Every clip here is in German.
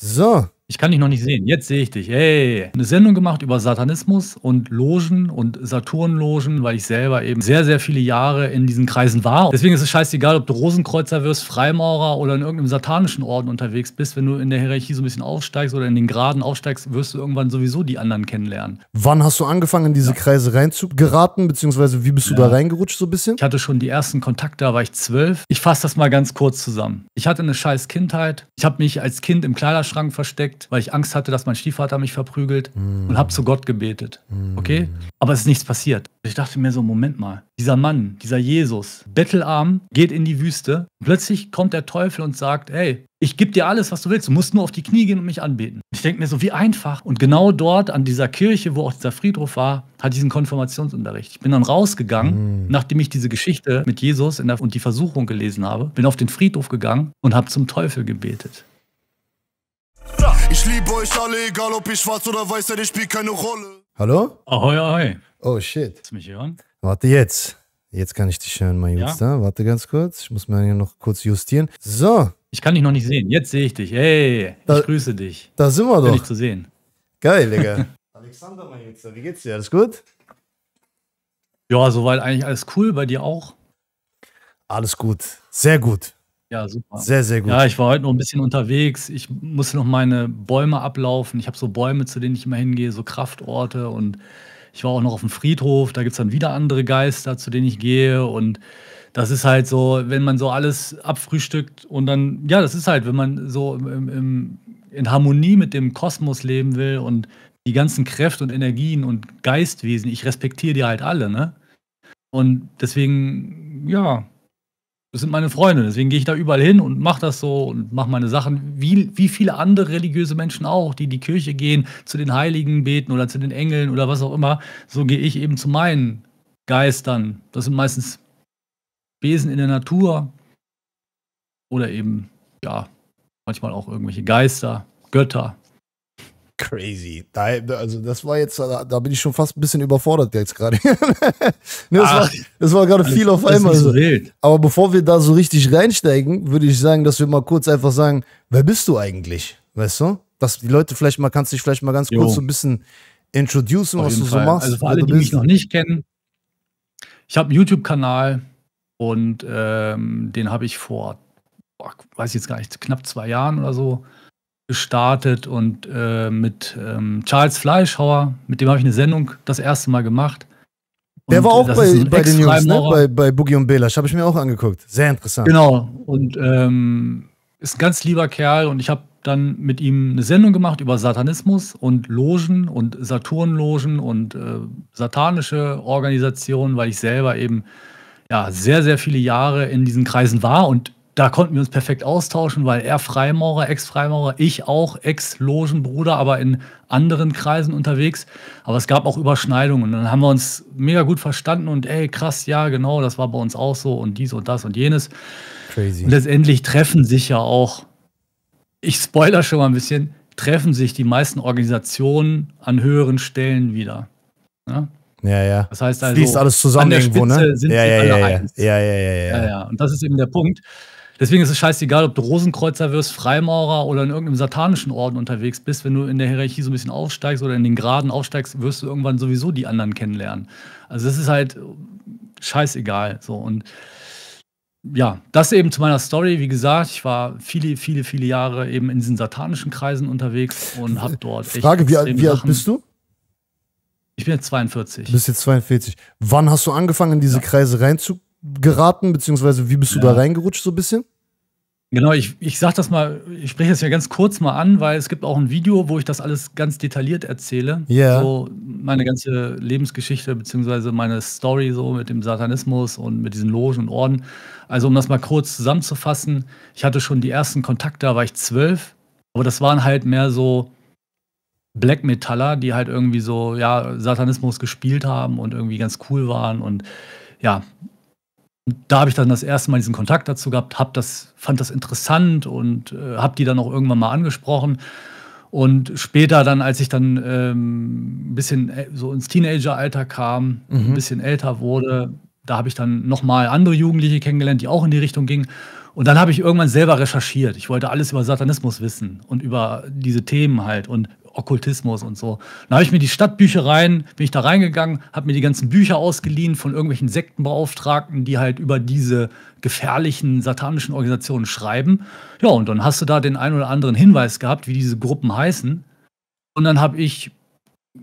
So, ich kann dich noch nicht sehen. Jetzt sehe ich dich. Hey. Eine Sendung gemacht über Satanismus und Logen und Saturnlogen, weil ich selber eben sehr, sehr viele Jahre in diesen Kreisen war. Deswegen ist es scheißegal, ob du Rosenkreuzer wirst, Freimaurer oder in irgendeinem satanischen Orden unterwegs bist. Wenn du in der Hierarchie so ein bisschen aufsteigst oder in den Graden aufsteigst, wirst du irgendwann sowieso die anderen kennenlernen. Wann hast du angefangen, in diese ja. Kreise reinzugeraten? Beziehungsweise wie bist du ja. da reingerutscht so ein bisschen? Ich hatte schon die ersten Kontakte, da war ich zwölf. Ich fasse das mal ganz kurz zusammen. Ich hatte eine scheiß Kindheit. Ich habe mich als Kind im Kleiderschrank versteckt versteckt, weil ich Angst hatte, dass mein Stiefvater mich verprügelt mm. und habe zu Gott gebetet. Mm. Okay? Aber es ist nichts passiert. Ich dachte mir so, Moment mal, dieser Mann, dieser Jesus, bettelarm, geht in die Wüste. Plötzlich kommt der Teufel und sagt, hey, ich gebe dir alles, was du willst. Du musst nur auf die Knie gehen und mich anbeten. Ich denke mir so, wie einfach. Und genau dort an dieser Kirche, wo auch dieser Friedhof war, hatte ich diesen Konfirmationsunterricht. Ich bin dann rausgegangen, mm. nachdem ich diese Geschichte mit Jesus der, und die Versuchung gelesen habe, bin auf den Friedhof gegangen und habe zum Teufel gebetet. Ich liebe euch alle, egal ob ich schwarz oder weiß denn ich spielt keine Rolle. Hallo? Ahoi, ahoi. Oh shit. Kannst mich hören? Warte jetzt. Jetzt kann ich dich hören, mein ja. Warte ganz kurz. Ich muss mir hier noch kurz justieren. So. Ich kann dich noch nicht sehen. Jetzt sehe ich dich. Hey, da, ich grüße dich. Da sind wir doch. Bin dich zu sehen. Geil, Digga. Alexander, mein Jutster, wie geht's dir? Alles gut? Ja, soweit eigentlich alles cool. Bei dir auch? Alles gut. Sehr gut. Ja, super. Sehr, sehr gut. Ja, ich war heute noch ein bisschen unterwegs. Ich musste noch meine Bäume ablaufen. Ich habe so Bäume, zu denen ich immer hingehe, so Kraftorte und ich war auch noch auf dem Friedhof, da gibt es dann wieder andere Geister, zu denen ich gehe und das ist halt so, wenn man so alles abfrühstückt und dann ja, das ist halt, wenn man so im im in Harmonie mit dem Kosmos leben will und die ganzen Kräfte und Energien und Geistwesen, ich respektiere die halt alle, ne? Und deswegen, ja das sind meine Freunde, deswegen gehe ich da überall hin und mache das so und mache meine Sachen, wie, wie viele andere religiöse Menschen auch, die in die Kirche gehen, zu den Heiligen beten oder zu den Engeln oder was auch immer, so gehe ich eben zu meinen Geistern. Das sind meistens Wesen in der Natur oder eben, ja, manchmal auch irgendwelche Geister, Götter crazy. Da, also das war jetzt, da, da, bin ich schon fast ein bisschen überfordert jetzt gerade. ne, das, ah. war, das war gerade viel auf einmal. So Aber bevor wir da so richtig reinsteigen, würde ich sagen, dass wir mal kurz einfach sagen, wer bist du eigentlich? Weißt du? Dass die Leute vielleicht mal, kannst dich vielleicht mal ganz jo. kurz so ein bisschen introducen, was du Fall. so machst. Also für alle, die mich noch nicht kennen, ich habe einen YouTube-Kanal und ähm, den habe ich vor, boah, weiß jetzt gar nicht, knapp zwei Jahren oder so gestartet und äh, mit ähm, Charles Fleischhauer, mit dem habe ich eine Sendung das erste Mal gemacht. Und Der war äh, auch bei, bei den Jungs, ne? bei, bei Boogie und Belasch, habe ich mir auch angeguckt. Sehr interessant. Genau, und ähm, ist ein ganz lieber Kerl und ich habe dann mit ihm eine Sendung gemacht über Satanismus und Logen und Saturnlogen und äh, satanische Organisationen, weil ich selber eben ja, sehr, sehr viele Jahre in diesen Kreisen war und da konnten wir uns perfekt austauschen, weil er Freimaurer, Ex-Freimaurer, ich auch, Ex-Logenbruder, aber in anderen Kreisen unterwegs. Aber es gab auch Überschneidungen. Dann haben wir uns mega gut verstanden und ey, krass, ja, genau, das war bei uns auch so und dies und das und jenes. Crazy. Und letztendlich treffen sich ja auch, ich spoiler schon mal ein bisschen, treffen sich die meisten Organisationen an höheren Stellen wieder. Ja? Ja, ja. Das heißt also, fließt alles zusammen irgendwo, ne? ja, ja, ja, ja, ja, ja, ja, ja, ja. Und das ist eben der Punkt. Deswegen ist es scheißegal, ob du Rosenkreuzer wirst, Freimaurer oder in irgendeinem satanischen Orden unterwegs bist. Wenn du in der Hierarchie so ein bisschen aufsteigst oder in den Graden aufsteigst, wirst du irgendwann sowieso die anderen kennenlernen. Also das ist halt scheißegal. So und ja, das eben zu meiner Story. Wie gesagt, ich war viele, viele, viele Jahre eben in diesen satanischen Kreisen unterwegs und habe dort. Frage, echt wie, wie alt bist du? Ich bin jetzt 42. Du bist jetzt 42. Wann hast du angefangen, in diese ja. Kreise reinzukommen? geraten, beziehungsweise wie bist du da reingerutscht so ein bisschen? Genau, ich, ich sage das mal, ich spreche das ja ganz kurz mal an, weil es gibt auch ein Video, wo ich das alles ganz detailliert erzähle. Ja. Yeah. So meine ganze Lebensgeschichte, beziehungsweise meine Story so mit dem Satanismus und mit diesen Logen und Orden. Also, um das mal kurz zusammenzufassen, ich hatte schon die ersten Kontakte, da war ich zwölf, aber das waren halt mehr so Black Metaller, die halt irgendwie so, ja, Satanismus gespielt haben und irgendwie ganz cool waren und ja, da habe ich dann das erste Mal diesen Kontakt dazu gehabt, hab das, fand das interessant und äh, habe die dann auch irgendwann mal angesprochen. Und später dann, als ich dann ähm, ein bisschen äh, so ins Teenageralter kam, mhm. ein bisschen älter wurde, da habe ich dann nochmal andere Jugendliche kennengelernt, die auch in die Richtung gingen. Und dann habe ich irgendwann selber recherchiert. Ich wollte alles über Satanismus wissen und über diese Themen halt. Und Okkultismus und so. Dann habe ich mir die Stadtbüchereien, bin ich da reingegangen, habe mir die ganzen Bücher ausgeliehen von irgendwelchen Sektenbeauftragten, die halt über diese gefährlichen satanischen Organisationen schreiben. Ja, und dann hast du da den einen oder anderen Hinweis gehabt, wie diese Gruppen heißen. Und dann habe ich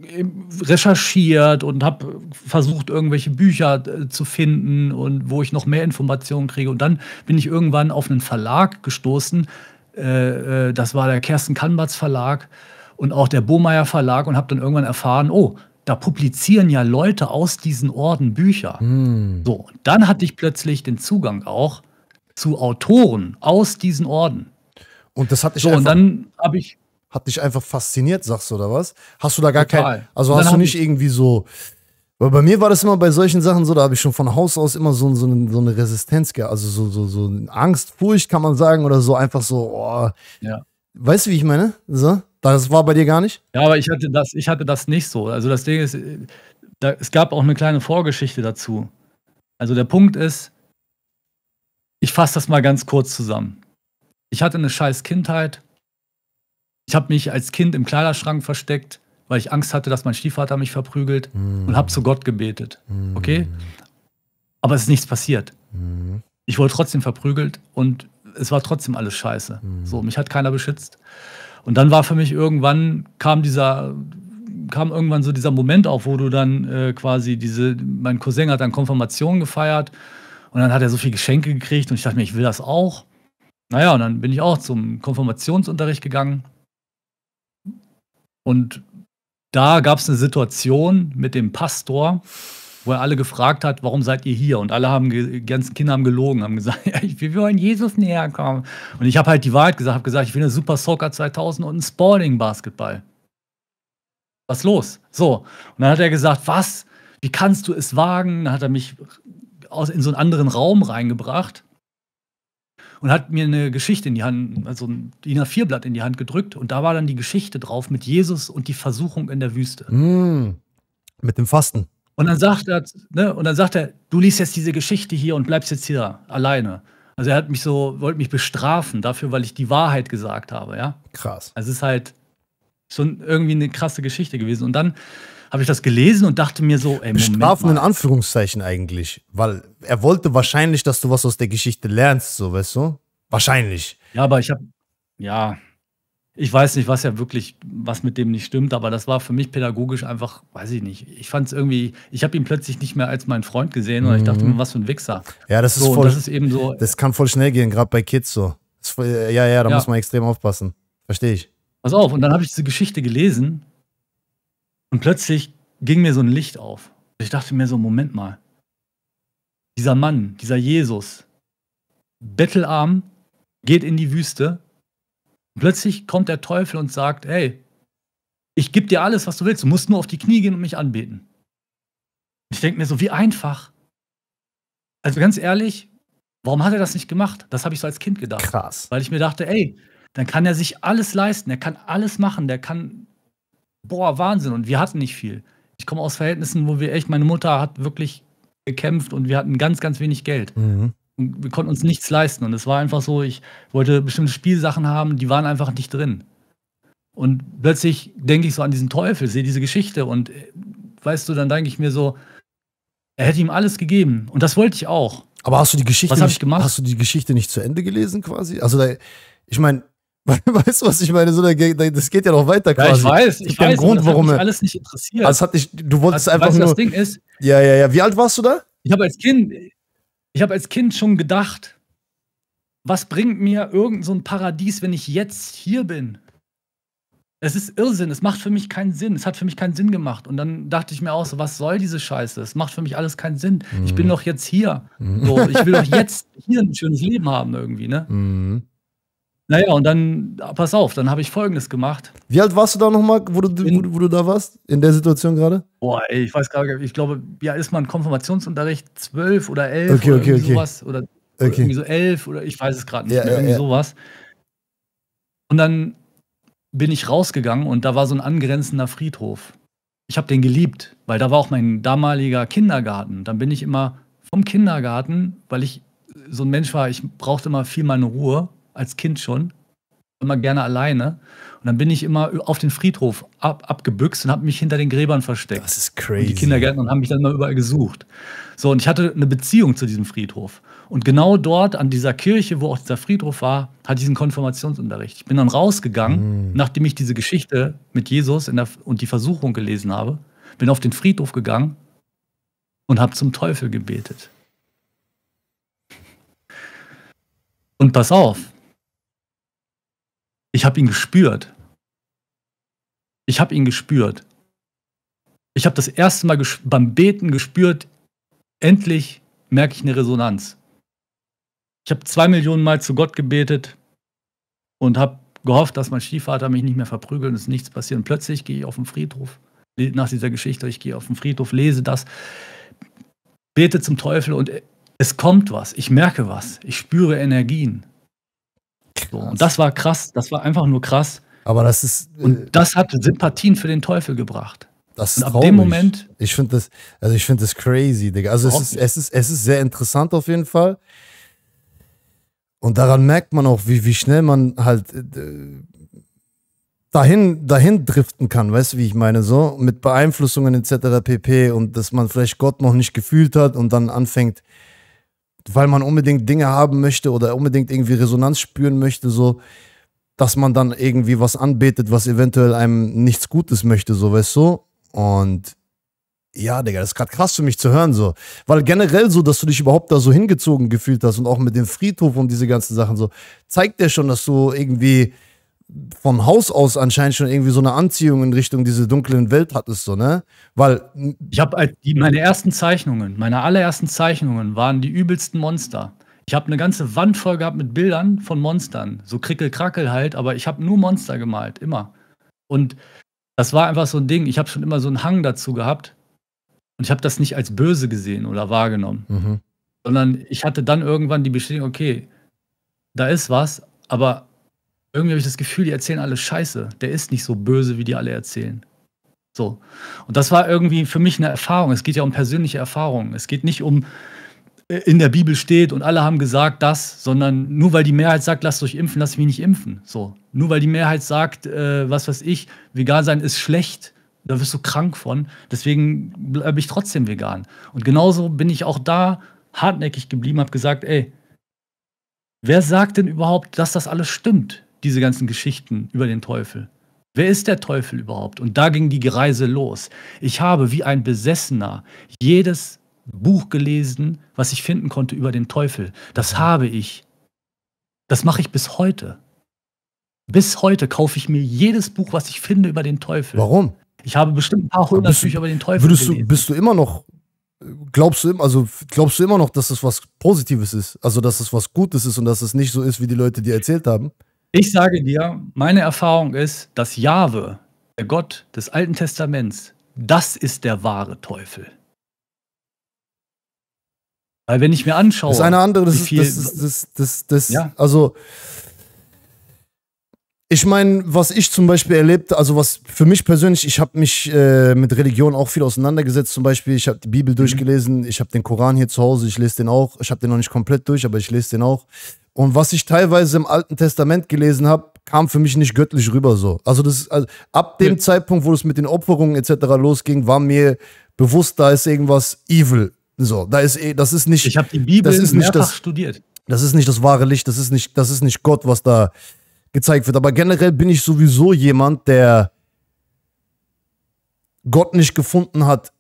äh, recherchiert und habe versucht, irgendwelche Bücher äh, zu finden und wo ich noch mehr Informationen kriege. Und dann bin ich irgendwann auf einen Verlag gestoßen. Äh, das war der Kersten Kanbatz Verlag und auch der Bohmeier Verlag und habe dann irgendwann erfahren, oh, da publizieren ja Leute aus diesen Orden Bücher. Hm. So, dann hatte ich plötzlich den Zugang auch zu Autoren aus diesen Orden. Und das hatte ich so, einfach, und dann habe ich hat dich einfach fasziniert, sagst du oder was? Hast du da gar keinen. also hast du nicht irgendwie so weil bei mir war das immer bei solchen Sachen so, da habe ich schon von Haus aus immer so, so, eine, so eine Resistenz gehabt, also so, so, so Angst, Furcht kann man sagen oder so, einfach so, oh. ja. weißt du, wie ich meine? So? Das war bei dir gar nicht? Ja, aber ich hatte das, ich hatte das nicht so. Also das Ding ist, da, es gab auch eine kleine Vorgeschichte dazu. Also der Punkt ist, ich fasse das mal ganz kurz zusammen. Ich hatte eine scheiß Kindheit. Ich habe mich als Kind im Kleiderschrank versteckt, weil ich Angst hatte, dass mein Stiefvater mich verprügelt mm. und habe zu Gott gebetet. Mm. Okay? Aber es ist nichts passiert. Mm. Ich wurde trotzdem verprügelt und es war trotzdem alles scheiße. Mm. So, mich hat keiner beschützt. Und dann war für mich irgendwann, kam dieser, kam irgendwann so dieser Moment auf, wo du dann äh, quasi diese, mein Cousin hat dann Konfirmation gefeiert und dann hat er so viel Geschenke gekriegt und ich dachte mir, ich will das auch. Naja, und dann bin ich auch zum Konfirmationsunterricht gegangen. Und da gab es eine Situation mit dem Pastor, wo er alle gefragt hat, warum seid ihr hier? Und alle haben, die ganzen Kinder haben gelogen, haben gesagt, ja, wir wollen Jesus näher kommen. Und ich habe halt die Wahrheit gesagt, habe gesagt, ich will eine Super Soccer 2000 und einen Sporting Basketball. Was los? So. Und dann hat er gesagt, was? Wie kannst du es wagen? Dann hat er mich aus, in so einen anderen Raum reingebracht und hat mir eine Geschichte in die Hand, also ein DIN A4-Blatt in die Hand gedrückt. Und da war dann die Geschichte drauf mit Jesus und die Versuchung in der Wüste. Mm, mit dem Fasten. Und dann sagt er, ne, und dann sagt er, du liest jetzt diese Geschichte hier und bleibst jetzt hier alleine. Also er hat mich so, wollte mich bestrafen dafür, weil ich die Wahrheit gesagt habe, ja. Krass. Also es ist halt schon irgendwie eine krasse Geschichte gewesen. Und dann habe ich das gelesen und dachte mir so, ey, Bestrafen Moment mal. in Anführungszeichen eigentlich, weil er wollte wahrscheinlich, dass du was aus der Geschichte lernst, so, weißt du? Wahrscheinlich. Ja, aber ich habe, ja, ich weiß nicht, was ja wirklich, was mit dem nicht stimmt, aber das war für mich pädagogisch einfach, weiß ich nicht. Ich fand es irgendwie, ich habe ihn plötzlich nicht mehr als meinen Freund gesehen mhm. und ich dachte mhm. mir, was für ein Wichser. Ja, das so, ist voll. Das ist eben so. Das kann voll schnell gehen, gerade bei Kids so. Voll, ja, ja, da ja. muss man extrem aufpassen. Verstehe ich. Pass auf, und dann habe ich diese Geschichte gelesen und plötzlich ging mir so ein Licht auf. Ich dachte mir so, Moment mal. Dieser Mann, dieser Jesus, bettelarm, geht in die Wüste, und plötzlich kommt der Teufel und sagt, hey, ich gebe dir alles, was du willst. Du musst nur auf die Knie gehen und mich anbeten. Ich denke mir so, wie einfach. Also ganz ehrlich, warum hat er das nicht gemacht? Das habe ich so als Kind gedacht. Krass. Weil ich mir dachte, ey, dann kann er sich alles leisten, er kann alles machen, der kann, boah, Wahnsinn. Und wir hatten nicht viel. Ich komme aus Verhältnissen, wo wir echt, meine Mutter hat wirklich gekämpft und wir hatten ganz, ganz wenig Geld. Mhm. Und wir konnten uns nichts leisten. Und es war einfach so, ich wollte bestimmte Spielsachen haben, die waren einfach nicht drin. Und plötzlich denke ich so an diesen Teufel, sehe diese Geschichte und äh, weißt du, dann denke ich mir so, er hätte ihm alles gegeben. Und das wollte ich auch. Aber hast du die Geschichte, was nicht, ich gemacht? Hast du die Geschichte nicht zu Ende gelesen quasi? Also, da, ich meine, Weißt du, was ich meine? So, das geht ja noch weiter quasi. Ja, ich weiß, ich weiß. Grund, das warum hat mich alles nicht interessiert. Also hat dich, du wolltest also, einfach weißt, nur. Das Ding ist. Ja, ja, ja. Wie alt warst du da? Ich habe als Kind, ich habe als Kind schon gedacht, was bringt mir irgend so ein Paradies, wenn ich jetzt hier bin? Es ist Irrsinn, es macht für mich keinen Sinn, es hat für mich keinen Sinn gemacht. Und dann dachte ich mir auch so, was soll diese Scheiße? Es macht für mich alles keinen Sinn. Mhm. Ich bin mhm. doch jetzt hier. Mhm. So, ich will doch jetzt hier ein schönes Leben haben irgendwie, ne? Mhm. Naja, und dann, ah, pass auf, dann habe ich folgendes gemacht. Wie alt warst du da nochmal, wo du, wo, wo, du da warst? In der Situation gerade? Boah, ey, ich weiß gar nicht, ich glaube, ja, ist man Konfirmationsunterricht 12 oder 11 okay, oder okay, sowas. Oder, okay. oder, irgendwie so elf oder ich weiß es gerade nicht ja, mehr, ja, irgendwie ja. sowas. Und dann bin ich rausgegangen und da war so ein angrenzender Friedhof. Ich habe den geliebt, weil da war auch mein damaliger Kindergarten. Dann bin ich immer vom Kindergarten, weil ich so ein Mensch war, ich brauchte immer viel meine Ruhe als Kind schon, immer gerne alleine. Und dann bin ich immer auf den Friedhof ab, abgebüxt und habe mich hinter den Gräbern versteckt. Das ist crazy. Und die Kindergärtner haben mich dann mal überall gesucht. So, und ich hatte eine Beziehung zu diesem Friedhof. Und genau dort, an dieser Kirche, wo auch dieser Friedhof war, hatte ich diesen Konfirmationsunterricht. Ich bin dann rausgegangen, mhm. nachdem ich diese Geschichte mit Jesus der, und die Versuchung gelesen habe, bin auf den Friedhof gegangen und habe zum Teufel gebetet. Und pass auf, ich habe ihn gespürt. Ich habe ihn gespürt. Ich habe das erste Mal beim Beten gespürt, endlich merke ich eine Resonanz. Ich habe zwei Millionen Mal zu Gott gebetet und habe gehofft, dass mein Stiefvater mich nicht mehr verprügelt und es nichts passiert. Und plötzlich gehe ich auf den Friedhof. Nach dieser Geschichte, ich gehe auf den Friedhof, lese das, bete zum Teufel und es kommt was. Ich merke was. Ich spüre Energien. So, und das war krass, das war einfach nur krass. Aber das ist. Äh, und das hat Sympathien für den Teufel gebracht. Das ist und ab traurig. dem Moment. Ich finde das, also ich finde das crazy, Digga. Also es ist, es, ist, es ist sehr interessant auf jeden Fall. Und daran merkt man auch, wie, wie schnell man halt äh, dahin, dahin driften kann, weißt du, wie ich meine, so mit Beeinflussungen etc. pp. Und dass man vielleicht Gott noch nicht gefühlt hat und dann anfängt, weil man unbedingt Dinge haben möchte oder unbedingt irgendwie Resonanz spüren möchte, so, dass man dann irgendwie was anbetet, was eventuell einem nichts Gutes möchte, so, weißt du? Und ja, Digga, das ist gerade krass für mich zu hören, so. Weil generell so, dass du dich überhaupt da so hingezogen gefühlt hast und auch mit dem Friedhof und diese ganzen Sachen, so, zeigt dir schon, dass du irgendwie von Haus aus anscheinend schon irgendwie so eine Anziehung in Richtung diese dunklen Welt hattest, so, ne? Weil. Ich habe äh, meine ersten Zeichnungen, meine allerersten Zeichnungen waren die übelsten Monster. Ich habe eine ganze Wand voll gehabt mit Bildern von Monstern. So Krickel-Krackel halt, aber ich habe nur Monster gemalt, immer. Und das war einfach so ein Ding. Ich habe schon immer so einen Hang dazu gehabt. Und ich habe das nicht als böse gesehen oder wahrgenommen. Mhm. Sondern ich hatte dann irgendwann die Bestätigung, okay, da ist was, aber irgendwie habe ich das Gefühl, die erzählen alle Scheiße. Der ist nicht so böse, wie die alle erzählen. So. Und das war irgendwie für mich eine Erfahrung. Es geht ja um persönliche Erfahrungen. Es geht nicht um äh, in der Bibel steht und alle haben gesagt das, sondern nur weil die Mehrheit sagt, lasst euch impfen, lasst mich nicht impfen. So. Nur weil die Mehrheit sagt, äh, was weiß ich, vegan sein ist schlecht, da wirst du krank von. Deswegen bleibe ich trotzdem vegan. Und genauso bin ich auch da hartnäckig geblieben, habe gesagt, ey, wer sagt denn überhaupt, dass das alles stimmt? diese ganzen Geschichten über den Teufel. Wer ist der Teufel überhaupt? Und da ging die Reise los. Ich habe wie ein Besessener jedes Buch gelesen, was ich finden konnte über den Teufel. Das habe ich. Das mache ich bis heute. Bis heute kaufe ich mir jedes Buch, was ich finde über den Teufel. Warum? Ich habe bestimmt ein paar hundert Bücher über den Teufel würdest gelesen. Du, bist du immer noch, glaubst du, also glaubst du immer noch, dass das was Positives ist? Also, dass es das was Gutes ist und dass es das nicht so ist, wie die Leute dir erzählt haben? Ich sage dir, meine Erfahrung ist, dass Jahwe, der Gott des Alten Testaments, das ist der wahre Teufel. Weil wenn ich mir anschaue. Das ist eine andere, das ist, das, ist, das, das, das ja. also. Ich meine, was ich zum Beispiel erlebt, also was für mich persönlich, ich habe mich äh, mit Religion auch viel auseinandergesetzt. Zum Beispiel, ich habe die Bibel mhm. durchgelesen, ich habe den Koran hier zu Hause, ich lese den auch. Ich habe den noch nicht komplett durch, aber ich lese den auch. Und was ich teilweise im Alten Testament gelesen habe, kam für mich nicht göttlich rüber so. Also das also ab dem ja. Zeitpunkt, wo es mit den Opferungen etc. losging, war mir bewusst, da ist irgendwas evil. So, da ist eh, das ist nicht Ich habe die Bibel das ist nicht das studiert. Das ist nicht das wahre Licht, das ist nicht das ist nicht Gott, was da gezeigt wird, aber generell bin ich sowieso jemand, der Gott nicht gefunden hat.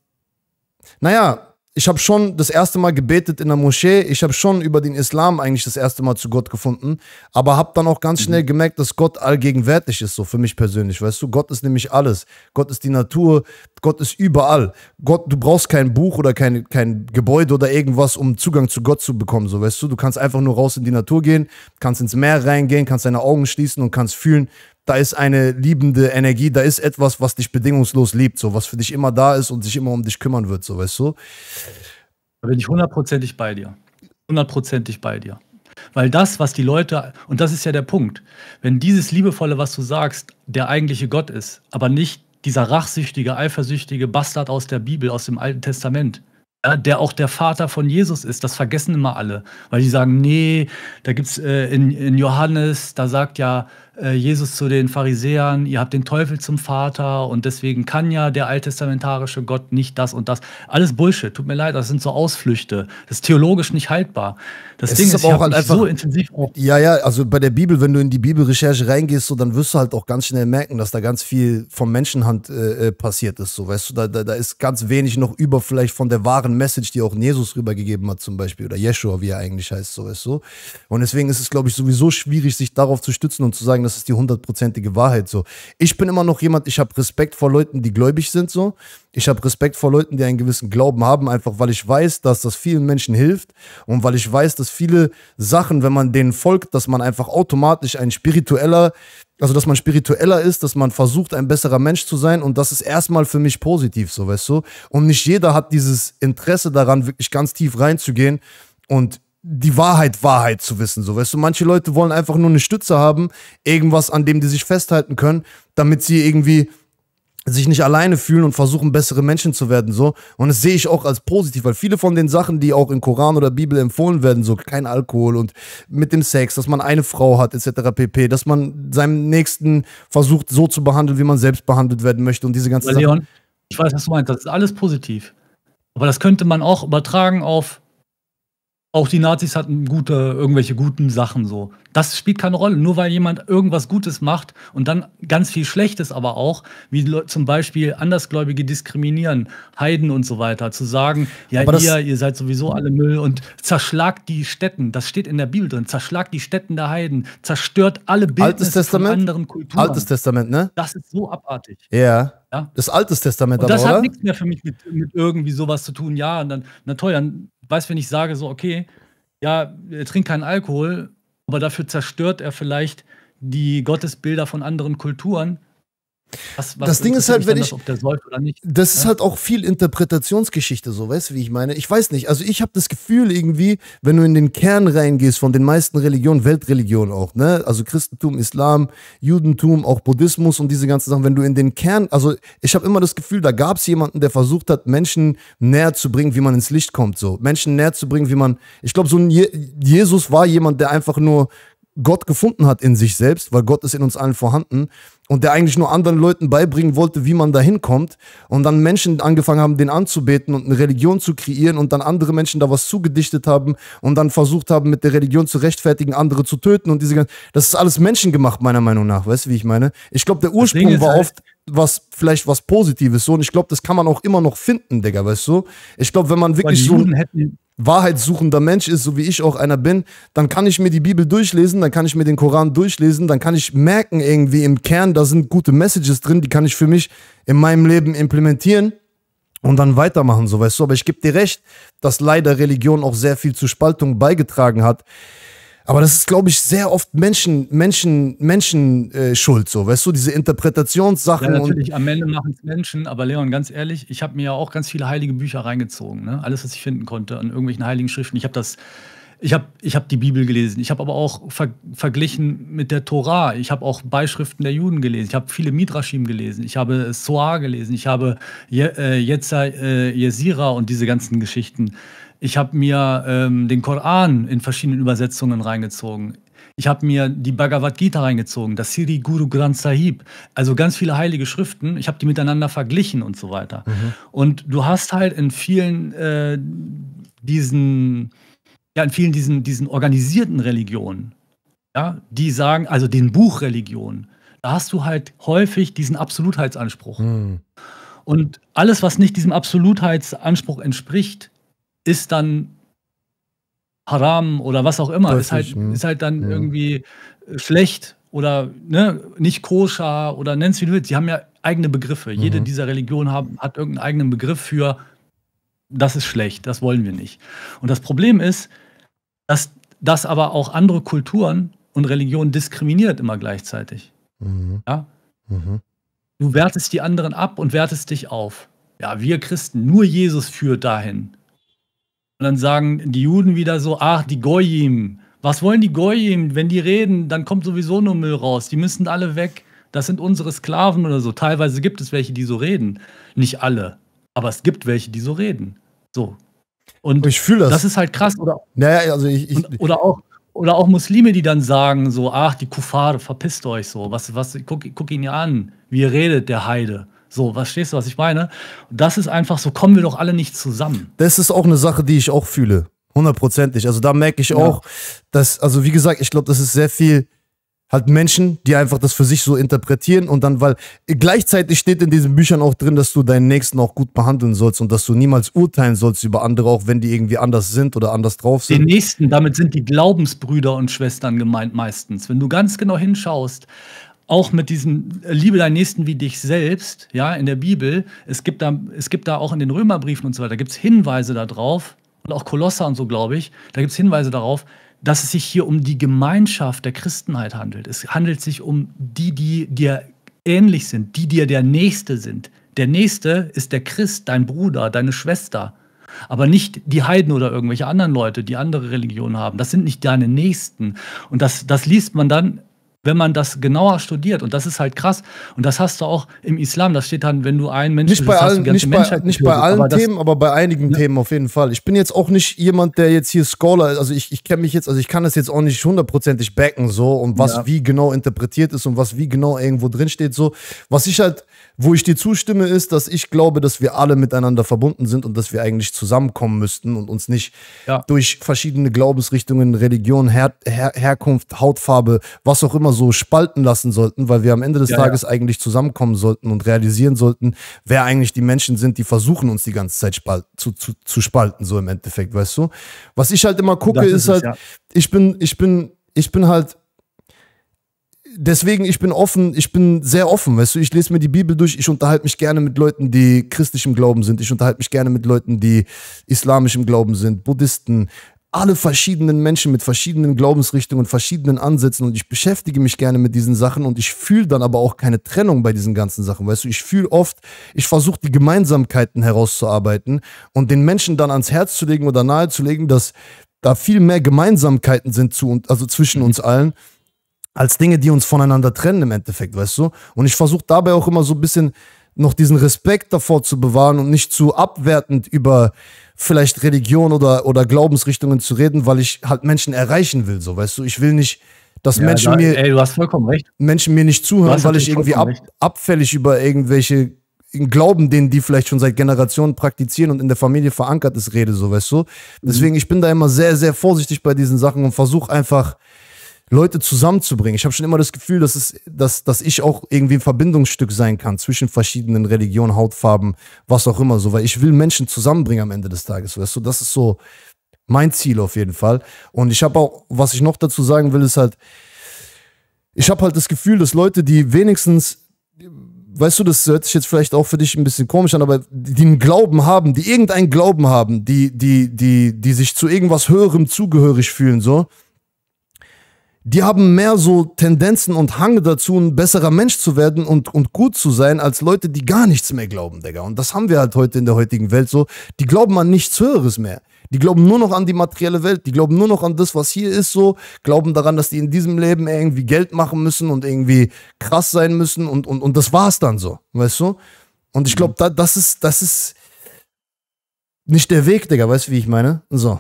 Naja, ich habe schon das erste Mal gebetet in der Moschee. Ich habe schon über den Islam eigentlich das erste Mal zu Gott gefunden. Aber habe dann auch ganz mhm. schnell gemerkt, dass Gott allgegenwärtig ist, so für mich persönlich. Weißt du, Gott ist nämlich alles. Gott ist die Natur. Gott ist überall. Gott, du brauchst kein Buch oder kein, kein Gebäude oder irgendwas, um Zugang zu Gott zu bekommen. So, weißt du, du kannst einfach nur raus in die Natur gehen, kannst ins Meer reingehen, kannst deine Augen schließen und kannst fühlen, da ist eine liebende Energie, da ist etwas, was dich bedingungslos liebt, so was für dich immer da ist und sich immer um dich kümmern wird, so weißt du. Da bin ich hundertprozentig bei dir. Hundertprozentig bei dir. Weil das, was die Leute, und das ist ja der Punkt, wenn dieses Liebevolle, was du sagst, der eigentliche Gott ist, aber nicht dieser rachsüchtige, eifersüchtige Bastard aus der Bibel, aus dem Alten Testament, ja, der auch der Vater von Jesus ist. Das vergessen immer alle, weil die sagen, nee, da gibt es äh, in, in Johannes, da sagt ja äh, Jesus zu den Pharisäern, ihr habt den Teufel zum Vater und deswegen kann ja der alttestamentarische Gott nicht das und das. Alles Bullshit, tut mir leid, das sind so Ausflüchte. Das ist theologisch nicht haltbar. Das es Ding ist, ist aber auch halt einfach so intensiv. Ja, ja, also bei der Bibel, wenn du in die Bibelrecherche reingehst, so, dann wirst du halt auch ganz schnell merken, dass da ganz viel von Menschenhand äh, äh, passiert ist. So, weißt du, da, da, da ist ganz wenig noch über vielleicht von der wahren Message, die auch Jesus rübergegeben hat, zum Beispiel, oder Yeshua, wie er eigentlich heißt, so, weißt du. Und deswegen ist es, glaube ich, sowieso schwierig, sich darauf zu stützen und zu sagen, das ist die hundertprozentige Wahrheit. So, ich bin immer noch jemand, ich habe Respekt vor Leuten, die gläubig sind. So, ich habe Respekt vor Leuten, die einen gewissen Glauben haben, einfach weil ich weiß, dass das vielen Menschen hilft und weil ich weiß, dass viele Sachen, wenn man denen folgt, dass man einfach automatisch ein spiritueller, also dass man spiritueller ist, dass man versucht, ein besserer Mensch zu sein und das ist erstmal für mich positiv, so weißt du. Und nicht jeder hat dieses Interesse daran, wirklich ganz tief reinzugehen und die Wahrheit Wahrheit zu wissen. So, weißt du, manche Leute wollen einfach nur eine Stütze haben, irgendwas, an dem die sich festhalten können, damit sie irgendwie sich nicht alleine fühlen und versuchen, bessere Menschen zu werden, so. Und das sehe ich auch als positiv, weil viele von den Sachen, die auch in Koran oder Bibel empfohlen werden, so kein Alkohol und mit dem Sex, dass man eine Frau hat, etc. pp., dass man seinem Nächsten versucht, so zu behandeln, wie man selbst behandelt werden möchte und diese ganzen Leon, Sachen. Ich weiß, was du meinst, das ist alles positiv. Aber das könnte man auch übertragen auf auch die Nazis hatten gute, irgendwelche guten Sachen so. Das spielt keine Rolle. Nur weil jemand irgendwas Gutes macht und dann ganz viel Schlechtes aber auch, wie zum Beispiel Andersgläubige diskriminieren, Heiden und so weiter, zu sagen, ja, ihr, ihr seid sowieso alle Müll und zerschlagt die Städten. Das steht in der Bibel drin. Zerschlagt die Städten der Heiden. Zerstört alle Bildnisse von anderen Kulturen. Altes Testament, ne? Das ist so abartig. Yeah. Ja. Das Altes Testament, und das aber, hat nichts mehr für mich mit, mit, irgendwie sowas zu tun. Ja, und dann, na toll, dann weiß, wenn ich sage, so, okay, ja, er trinkt keinen Alkohol, aber dafür zerstört er vielleicht die Gottesbilder von anderen Kulturen, was, was das Ding ist halt, wenn ich, das, nicht, das ja? ist halt auch viel Interpretationsgeschichte, so weißt du, wie ich meine. Ich weiß nicht, also ich habe das Gefühl irgendwie, wenn du in den Kern reingehst von den meisten Religionen, Weltreligionen auch, ne, also Christentum, Islam, Judentum, auch Buddhismus und diese ganzen Sachen, wenn du in den Kern, also ich habe immer das Gefühl, da gab es jemanden, der versucht hat, Menschen näher zu bringen, wie man ins Licht kommt, so Menschen näher zu bringen, wie man, ich glaube, so ein Je Jesus war jemand, der einfach nur Gott gefunden hat in sich selbst, weil Gott ist in uns allen vorhanden und der eigentlich nur anderen Leuten beibringen wollte, wie man da hinkommt und dann Menschen angefangen haben, den anzubeten und eine Religion zu kreieren und dann andere Menschen da was zugedichtet haben und dann versucht haben, mit der Religion zu rechtfertigen, andere zu töten und diese ganzen, das ist alles menschengemacht meiner Meinung nach, weißt du, wie ich meine? Ich glaube, der Ursprung war halt oft was, vielleicht was Positives so und ich glaube, das kann man auch immer noch finden, Digga, weißt du? Ich glaube, wenn man wirklich so... hätten, wahrheitssuchender Mensch ist, so wie ich auch einer bin, dann kann ich mir die Bibel durchlesen, dann kann ich mir den Koran durchlesen, dann kann ich merken irgendwie im Kern, da sind gute Messages drin, die kann ich für mich in meinem Leben implementieren und dann weitermachen, so weißt du. Aber ich gebe dir recht, dass leider Religion auch sehr viel zu Spaltung beigetragen hat. Aber das ist, glaube ich, sehr oft Menschen, Menschen, Menschen äh, schuld, so, weißt du, diese Interpretationssachen. Ja, natürlich, am Ende machen es Menschen, aber Leon, ganz ehrlich, ich habe mir ja auch ganz viele heilige Bücher reingezogen, ne? alles, was ich finden konnte, an irgendwelchen heiligen Schriften. Ich habe das, ich habe ich hab die Bibel gelesen, ich habe aber auch ver verglichen mit der Tora, ich habe auch Beischriften der Juden gelesen, ich habe viele Midrashim gelesen, ich habe Soar gelesen, ich habe Je äh, Jezira äh, und diese ganzen Geschichten gelesen ich habe mir ähm, den Koran in verschiedenen Übersetzungen reingezogen. Ich habe mir die Bhagavad Gita reingezogen, das Siri Guru Granth Sahib, also ganz viele heilige Schriften. Ich habe die miteinander verglichen und so weiter. Mhm. Und du hast halt in vielen äh, diesen, ja, in vielen diesen, diesen organisierten Religionen, ja, die sagen, also den Buchreligionen, da hast du halt häufig diesen Absolutheitsanspruch. Mhm. Und alles, was nicht diesem Absolutheitsanspruch entspricht, ist dann haram oder was auch immer, ist halt, hm. ist halt dann ja. irgendwie äh, schlecht oder ne, nicht koscher oder es wie du willst. Sie haben ja eigene Begriffe. Mhm. Jede dieser Religionen haben, hat irgendeinen eigenen Begriff für das ist schlecht, das wollen wir nicht. Und das Problem ist, dass das aber auch andere Kulturen und Religionen diskriminiert immer gleichzeitig. Mhm. Ja? Mhm. Du wertest die anderen ab und wertest dich auf. Ja, wir Christen, nur Jesus führt dahin. Und dann sagen die Juden wieder so, ach, die Goyim. Was wollen die Goyim? Wenn die reden, dann kommt sowieso nur Müll raus. Die müssen alle weg. Das sind unsere Sklaven oder so. Teilweise gibt es welche, die so reden. Nicht alle. Aber es gibt welche, die so reden. So. Und ich fühle das. Das ist halt krass. Oder, naja, also ich, ich und, oder auch oder auch Muslime, die dann sagen so, ach, die Kuffare, verpisst euch so, was, was, guck, guck ihn ja an, wie redet der Heide. So, verstehst du, was ich meine? das ist einfach so, kommen wir doch alle nicht zusammen. Das ist auch eine Sache, die ich auch fühle. Hundertprozentig. Also da merke ich auch, dass, also wie gesagt, ich glaube, das ist sehr viel halt Menschen, die einfach das für sich so interpretieren und dann, weil gleichzeitig steht in diesen Büchern auch drin, dass du deinen Nächsten auch gut behandeln sollst und dass du niemals urteilen sollst über andere, auch wenn die irgendwie anders sind oder anders drauf sind. Den Nächsten, damit sind die Glaubensbrüder und Schwestern gemeint meistens. Wenn du ganz genau hinschaust, auch mit diesem äh, Liebe deinen Nächsten wie dich selbst, ja, in der Bibel, es gibt da, es gibt da auch in den Römerbriefen und so weiter, gibt es Hinweise darauf, und auch Kolosser und so, glaube ich, da gibt es Hinweise darauf, dass es sich hier um die Gemeinschaft der Christenheit handelt. Es handelt sich um die, die dir ähnlich sind, die dir der Nächste sind. Der Nächste ist der Christ, dein Bruder, deine Schwester. Aber nicht die Heiden oder irgendwelche anderen Leute, die andere Religionen haben. Das sind nicht deine Nächsten. Und das, das liest man dann wenn man das genauer studiert. Und das ist halt krass. Und das hast du auch im Islam. Das steht dann, wenn du einen Menschen nicht bei allen, nicht bei, nicht bei, allen aber Themen, aber bei einigen ja. Themen auf jeden Fall. Ich bin jetzt auch nicht jemand, der jetzt hier Scholar ist. Also ich, ich kenne mich jetzt, also ich kann das jetzt auch nicht hundertprozentig backen so und was ja. wie genau interpretiert ist und was wie genau irgendwo drin steht so. Was ich halt wo ich dir zustimme, ist, dass ich glaube, dass wir alle miteinander verbunden sind und dass wir eigentlich zusammenkommen müssten und uns nicht ja. durch verschiedene Glaubensrichtungen, Religion, Her Her Herkunft, Hautfarbe, was auch immer so spalten lassen sollten, weil wir am Ende des ja, Tages ja. eigentlich zusammenkommen sollten und realisieren sollten, wer eigentlich die Menschen sind, die versuchen, uns die ganze Zeit spalten, zu, zu, zu, spalten, so im Endeffekt, weißt du? Was ich halt immer gucke, ist, ist, halt, ich bin, ich bin, ich bin halt deswegen, ich bin offen, ich bin sehr offen, weißt du, ich lese mir die Bibel durch, ich unterhalte mich gerne mit Leuten, die christlich im Glauben sind, ich unterhalte mich gerne mit Leuten, die islamisch im Glauben sind, Buddhisten, alle verschiedenen Menschen mit verschiedenen Glaubensrichtungen, verschiedenen Ansätzen und ich beschäftige mich gerne mit diesen Sachen und ich fühle dann aber auch keine Trennung bei diesen ganzen Sachen, weißt du, ich fühle oft, ich versuche die Gemeinsamkeiten herauszuarbeiten und den Menschen dann ans Herz zu legen oder nahezulegen, dass da viel mehr Gemeinsamkeiten sind zu und also zwischen uns allen als Dinge, die uns voneinander trennen im Endeffekt, weißt du? Und ich versuche dabei auch immer so ein bisschen noch diesen Respekt davor zu bewahren und nicht zu abwertend über vielleicht Religion oder, oder Glaubensrichtungen zu reden, weil ich halt Menschen erreichen will, so, weißt du? Ich will nicht, dass ja, Menschen, da, mir, ey, du hast vollkommen recht. Menschen mir nicht zuhören, weil ich irgendwie ab, abfällig über irgendwelche Glauben, den die vielleicht schon seit Generationen praktizieren und in der Familie verankert ist, rede, so, weißt du? Mhm. Deswegen, ich bin da immer sehr, sehr vorsichtig bei diesen Sachen und versuche einfach, Leute zusammenzubringen. Ich habe schon immer das Gefühl, dass, es, dass, dass ich auch irgendwie ein Verbindungsstück sein kann zwischen verschiedenen Religionen, Hautfarben, was auch immer so, weil ich will Menschen zusammenbringen am Ende des Tages. Weißt du, das ist so mein Ziel auf jeden Fall. Und ich habe auch, was ich noch dazu sagen will, ist halt, ich habe halt das Gefühl, dass Leute, die wenigstens weißt du, das hört sich jetzt vielleicht auch für dich ein bisschen komisch an, aber die einen Glauben haben, die irgendeinen Glauben haben, die, die, die, die sich zu irgendwas Höherem zugehörig fühlen, so, die haben mehr so Tendenzen und Hang dazu, ein besserer Mensch zu werden und, und gut zu sein, als Leute, die gar nichts mehr glauben, Digga. Und das haben wir halt heute in der heutigen Welt so. Die glauben an nichts Höheres mehr. Die glauben nur noch an die materielle Welt. Die glauben nur noch an das, was hier ist, so. Glauben daran, dass die in diesem Leben irgendwie Geld machen müssen und irgendwie krass sein müssen und, und, und das war's dann so. Weißt du? Und ich mhm. glaube, da, das ist, das ist nicht der Weg, Digga. Weißt du, wie ich meine? So.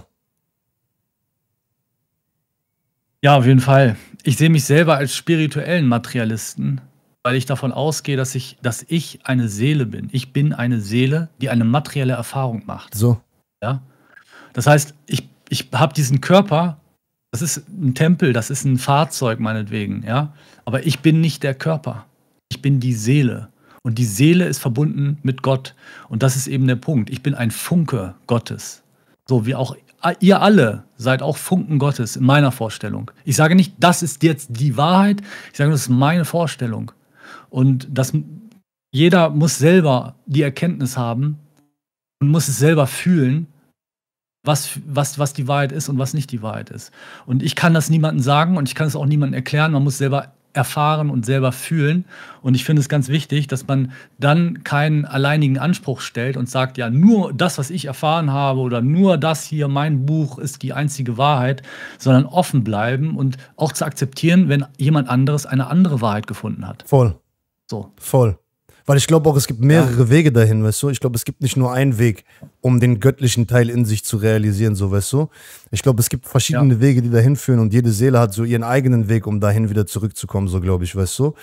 Ja, auf jeden Fall. Ich sehe mich selber als spirituellen Materialisten, weil ich davon ausgehe, dass ich, dass ich eine Seele bin. Ich bin eine Seele, die eine materielle Erfahrung macht. So. Ja. Das heißt, ich, ich habe diesen Körper, das ist ein Tempel, das ist ein Fahrzeug meinetwegen, ja. Aber ich bin nicht der Körper. Ich bin die Seele. Und die Seele ist verbunden mit Gott. Und das ist eben der Punkt. Ich bin ein Funke Gottes. So wie auch ihr alle seid auch Funken Gottes in meiner Vorstellung. Ich sage nicht, das ist jetzt die Wahrheit, ich sage, das ist meine Vorstellung. Und das, jeder muss selber die Erkenntnis haben und muss es selber fühlen, was, was, was die Wahrheit ist und was nicht die Wahrheit ist. Und ich kann das niemandem sagen und ich kann es auch niemandem erklären, man muss selber erfahren und selber fühlen. Und ich finde es ganz wichtig, dass man dann keinen alleinigen Anspruch stellt und sagt, ja, nur das, was ich erfahren habe oder nur das hier, mein Buch ist die einzige Wahrheit, sondern offen bleiben und auch zu akzeptieren, wenn jemand anderes eine andere Wahrheit gefunden hat. Voll. So. Voll. Weil ich glaube auch, es gibt mehrere ja. Wege dahin, weißt du? Ich glaube, es gibt nicht nur einen Weg, um den göttlichen Teil in sich zu realisieren, so, weißt du? Ich glaube, es gibt verschiedene ja. Wege, die dahin führen und jede Seele hat so ihren eigenen Weg, um dahin wieder zurückzukommen, so glaube ich, weißt du?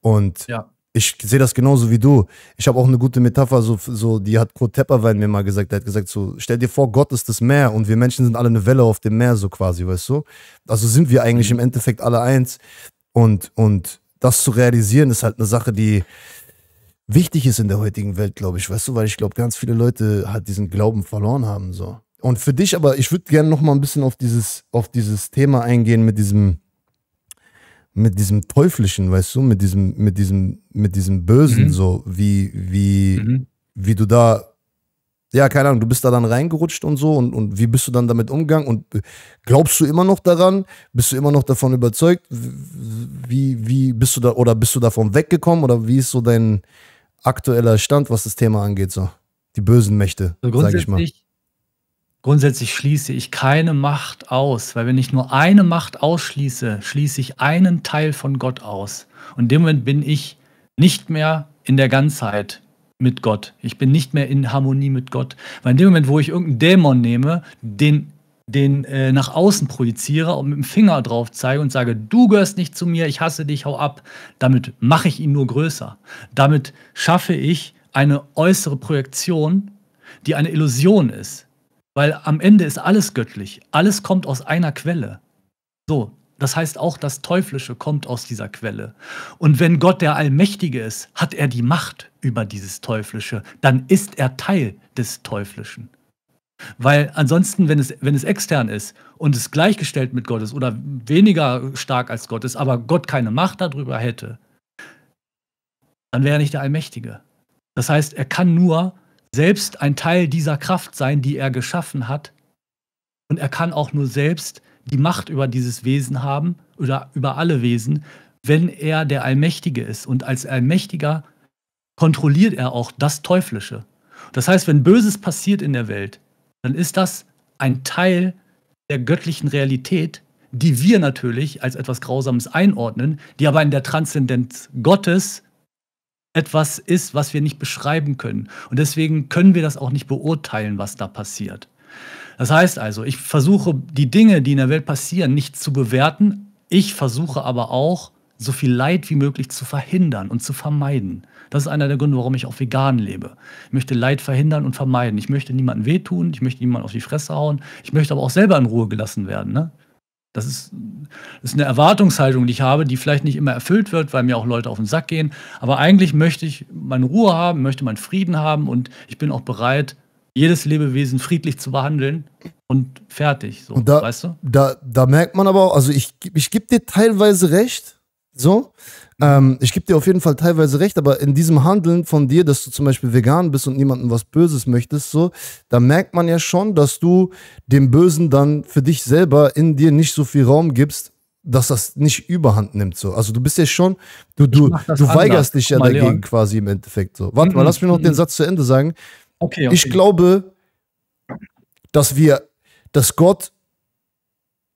Und ja. ich sehe das genauso wie du. Ich habe auch eine gute Metapher, so, so die hat Kurt Tepperwein mir mal gesagt. Der hat gesagt, so, stell dir vor, Gott ist das Meer und wir Menschen sind alle eine Welle auf dem Meer, so quasi, weißt du? Also sind wir eigentlich im Endeffekt alle eins. Und, und das zu realisieren, ist halt eine Sache, die wichtig ist in der heutigen Welt, glaube ich, weißt du, weil ich glaube, ganz viele Leute halt diesen Glauben verloren haben. So. Und für dich, aber ich würde gerne nochmal ein bisschen auf dieses, auf dieses Thema eingehen mit diesem, mit diesem Teuflischen, weißt du, mit diesem, mit diesem, mit diesem Bösen, mhm. so, wie, wie, mhm. wie du da, ja, keine Ahnung, du bist da dann reingerutscht und so und, und wie bist du dann damit umgegangen und äh, glaubst du immer noch daran? Bist du immer noch davon überzeugt? Wie, wie bist du da, oder bist du davon weggekommen oder wie ist so dein, aktueller Stand, was das Thema angeht, so die bösen Mächte, also sage ich mal. Grundsätzlich schließe ich keine Macht aus, weil wenn ich nur eine Macht ausschließe, schließe ich einen Teil von Gott aus. Und in dem Moment bin ich nicht mehr in der Ganzheit mit Gott. Ich bin nicht mehr in Harmonie mit Gott. Weil in dem Moment, wo ich irgendeinen Dämon nehme, den den äh, nach außen projiziere und mit dem Finger drauf zeige und sage, du gehörst nicht zu mir, ich hasse dich, hau ab. Damit mache ich ihn nur größer. Damit schaffe ich eine äußere Projektion, die eine Illusion ist. Weil am Ende ist alles göttlich. Alles kommt aus einer Quelle. So, das heißt auch, das Teuflische kommt aus dieser Quelle. Und wenn Gott der Allmächtige ist, hat er die Macht über dieses Teuflische. Dann ist er Teil des Teuflischen. Weil ansonsten, wenn es, wenn es extern ist und es gleichgestellt mit Gott ist oder weniger stark als Gott ist, aber Gott keine Macht darüber hätte, dann wäre er nicht der Allmächtige. Das heißt, er kann nur selbst ein Teil dieser Kraft sein, die er geschaffen hat. Und er kann auch nur selbst die Macht über dieses Wesen haben oder über alle Wesen, wenn er der Allmächtige ist. Und als Allmächtiger kontrolliert er auch das Teuflische. Das heißt, wenn Böses passiert in der Welt, dann ist das ein Teil der göttlichen Realität, die wir natürlich als etwas Grausames einordnen, die aber in der Transzendenz Gottes etwas ist, was wir nicht beschreiben können. Und deswegen können wir das auch nicht beurteilen, was da passiert. Das heißt also, ich versuche die Dinge, die in der Welt passieren, nicht zu bewerten. Ich versuche aber auch, so viel Leid wie möglich zu verhindern und zu vermeiden. Das ist einer der Gründe, warum ich auch vegan lebe. Ich möchte Leid verhindern und vermeiden. Ich möchte niemandem wehtun, ich möchte niemanden auf die Fresse hauen. Ich möchte aber auch selber in Ruhe gelassen werden. Ne? Das ist, das ist, eine Erwartungshaltung, die ich habe, die vielleicht nicht immer erfüllt wird, weil mir auch Leute auf den Sack gehen. Aber eigentlich möchte ich meine Ruhe haben, möchte meinen Frieden haben und ich bin auch bereit, jedes Lebewesen friedlich zu behandeln und fertig. So, und da, weißt du? Da, da merkt man aber auch, also ich, ich gebe dir teilweise recht, so, ähm, ich gebe dir auf jeden Fall teilweise recht, aber in diesem Handeln von dir, dass du zum Beispiel vegan bist und niemandem was Böses möchtest, so, da merkt man ja schon, dass du dem Bösen dann für dich selber in dir nicht so viel Raum gibst, dass das nicht überhand nimmt. So. Also du bist ja schon, du, du, du weigerst dich ja dagegen quasi im Endeffekt. So. Warte mal, mhm. lass mir noch den mhm. Satz zu Ende sagen. Okay, okay. Ich glaube, dass wir, dass Gott,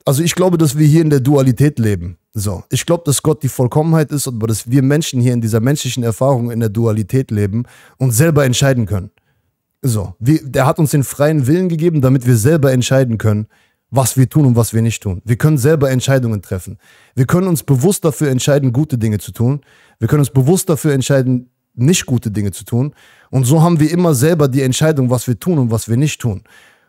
also ich glaube, dass wir hier in der Dualität leben. So, ich glaube, dass Gott die Vollkommenheit ist, aber dass wir Menschen hier in dieser menschlichen Erfahrung in der Dualität leben und selber entscheiden können. So, er hat uns den freien Willen gegeben, damit wir selber entscheiden können, was wir tun und was wir nicht tun. Wir können selber Entscheidungen treffen. Wir können uns bewusst dafür entscheiden, gute Dinge zu tun. Wir können uns bewusst dafür entscheiden, nicht gute Dinge zu tun. Und so haben wir immer selber die Entscheidung, was wir tun und was wir nicht tun.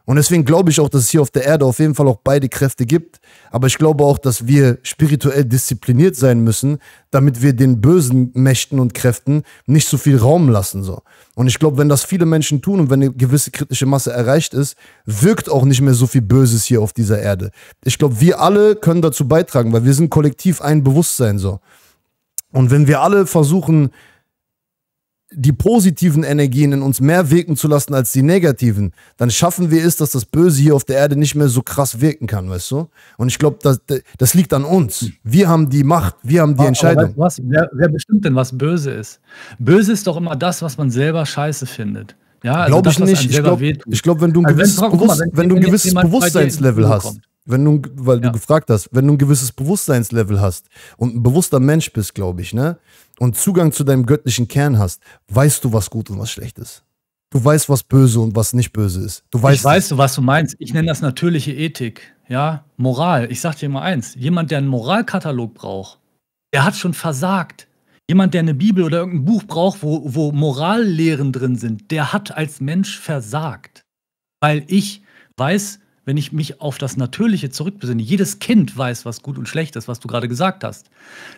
Und deswegen glaube ich auch, dass es hier auf der Erde auf jeden Fall auch beide Kräfte gibt. Aber ich glaube auch, dass wir spirituell diszipliniert sein müssen, damit wir den bösen Mächten und Kräften nicht so viel Raum lassen. So. Und ich glaube, wenn das viele Menschen tun und wenn eine gewisse kritische Masse erreicht ist, wirkt auch nicht mehr so viel Böses hier auf dieser Erde. Ich glaube, wir alle können dazu beitragen, weil wir sind kollektiv ein Bewusstsein so. Und wenn wir alle versuchen, die positiven Energien in uns mehr wirken zu lassen als die negativen, dann schaffen wir es, dass das Böse hier auf der Erde nicht mehr so krass wirken kann, weißt du? Und ich glaube, das, das liegt an uns. Wir haben die Macht, wir haben die Entscheidung. Weißt du wer, wer, bestimmt denn, was böse ist? Böse ist doch immer das, was man selber scheiße findet. Ja, also glaube ich nicht. Ich glaube, glaub, wenn du ein also gewisses, wenn, Bewusst, mal, wenn, wenn du ein gewisses Bewusstseinslevel hast, kommt wenn du, weil ja. du gefragt hast, wenn du ein gewisses Bewusstseinslevel hast und ein bewusster Mensch bist, glaube ich, ne, und Zugang zu deinem göttlichen Kern hast, weißt du, was gut und was schlecht ist. Du weißt, was böse und was nicht böse ist. Du weißt, ich weiß, was du meinst. Ich nenne das natürliche Ethik, ja, Moral. Ich sag dir immer eins: Jemand, der einen Moralkatalog braucht, der hat schon versagt. Jemand, der eine Bibel oder irgendein Buch braucht, wo, wo Morallehren drin sind, der hat als Mensch versagt. Weil ich weiß, wenn ich mich auf das Natürliche zurückbesinne, jedes Kind weiß, was gut und schlecht ist, was du gerade gesagt hast.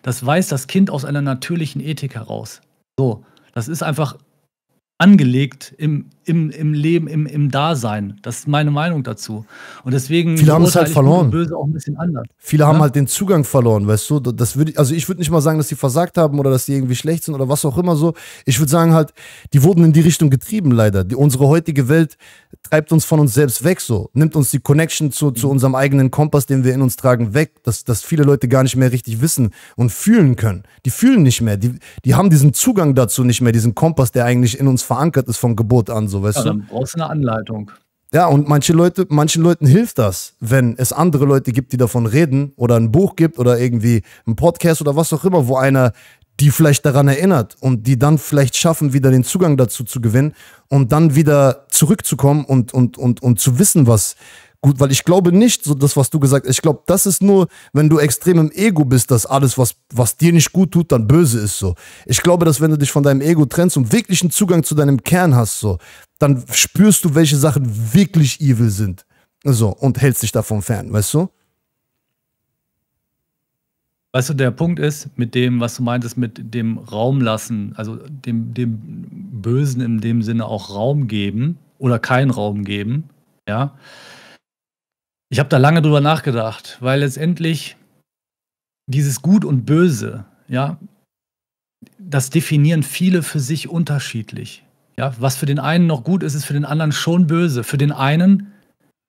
Das weiß das Kind aus einer natürlichen Ethik heraus. So, das ist einfach angelegt im im, im Leben, im, im Dasein. Das ist meine Meinung dazu. Und deswegen viele haben es halt verloren. Böse auch ein bisschen anders. Viele ja? haben halt den Zugang verloren, weißt du? Das würde also ich würde nicht mal sagen, dass sie versagt haben oder dass sie irgendwie schlecht sind oder was auch immer so. Ich würde sagen halt, die wurden in die Richtung getrieben leider. Die, unsere heutige Welt treibt uns von uns selbst weg so, nimmt uns die Connection zu, zu mhm. unserem eigenen Kompass, den wir in uns tragen, weg, dass, dass viele Leute gar nicht mehr richtig wissen und fühlen können. Die fühlen nicht mehr, die, die haben diesen Zugang dazu nicht mehr, diesen Kompass, der eigentlich in uns verankert ist von Geburt an. So so, weißt ja, du? Dann brauchst du eine Anleitung. Ja, und manche Leute, manchen Leuten hilft das, wenn es andere Leute gibt, die davon reden oder ein Buch gibt oder irgendwie ein Podcast oder was auch immer, wo einer die vielleicht daran erinnert und die dann vielleicht schaffen, wieder den Zugang dazu zu gewinnen und dann wieder zurückzukommen und, und, und, und zu wissen, was gut, weil ich glaube nicht, so das, was du gesagt hast, ich glaube, das ist nur, wenn du extrem im Ego bist, dass alles, was, was dir nicht gut tut, dann böse ist, so. Ich glaube, dass wenn du dich von deinem Ego trennst und wirklich einen Zugang zu deinem Kern hast, so, dann spürst du, welche Sachen wirklich evil sind, so, und hältst dich davon fern, weißt du? Weißt du, der Punkt ist, mit dem, was du meintest, mit dem Raum lassen, also dem, dem Bösen in dem Sinne auch Raum geben oder keinen Raum geben, ja, ich habe da lange drüber nachgedacht, weil letztendlich dieses Gut und Böse, ja, das definieren viele für sich unterschiedlich. Ja, was für den einen noch gut ist, ist für den anderen schon böse. Für den einen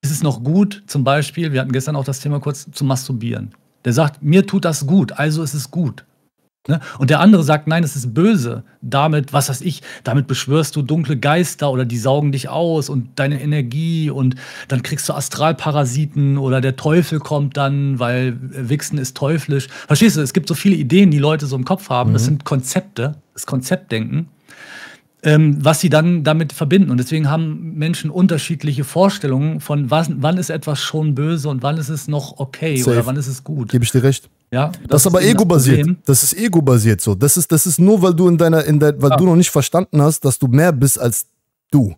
ist es noch gut, zum Beispiel, wir hatten gestern auch das Thema kurz, zu masturbieren. Der sagt, mir tut das gut, also ist es gut. Ne? Und der andere sagt, nein, es ist böse. Damit, was weiß ich, damit beschwörst du dunkle Geister oder die saugen dich aus und deine Energie und dann kriegst du Astralparasiten oder der Teufel kommt dann, weil Wichsen ist teuflisch. Verstehst du, es gibt so viele Ideen, die Leute so im Kopf haben. Mhm. Das sind Konzepte, das Konzeptdenken, ähm, was sie dann damit verbinden. Und deswegen haben Menschen unterschiedliche Vorstellungen von, was, wann ist etwas schon böse und wann ist es noch okay Safe. oder wann ist es gut. Gebe ich dir recht. Ja, das, das ist aber ego-basiert. Das ist ego-basiert so. Das ist, das ist nur, weil du in deiner, in deiner weil ja. du noch nicht verstanden hast, dass du mehr bist als du.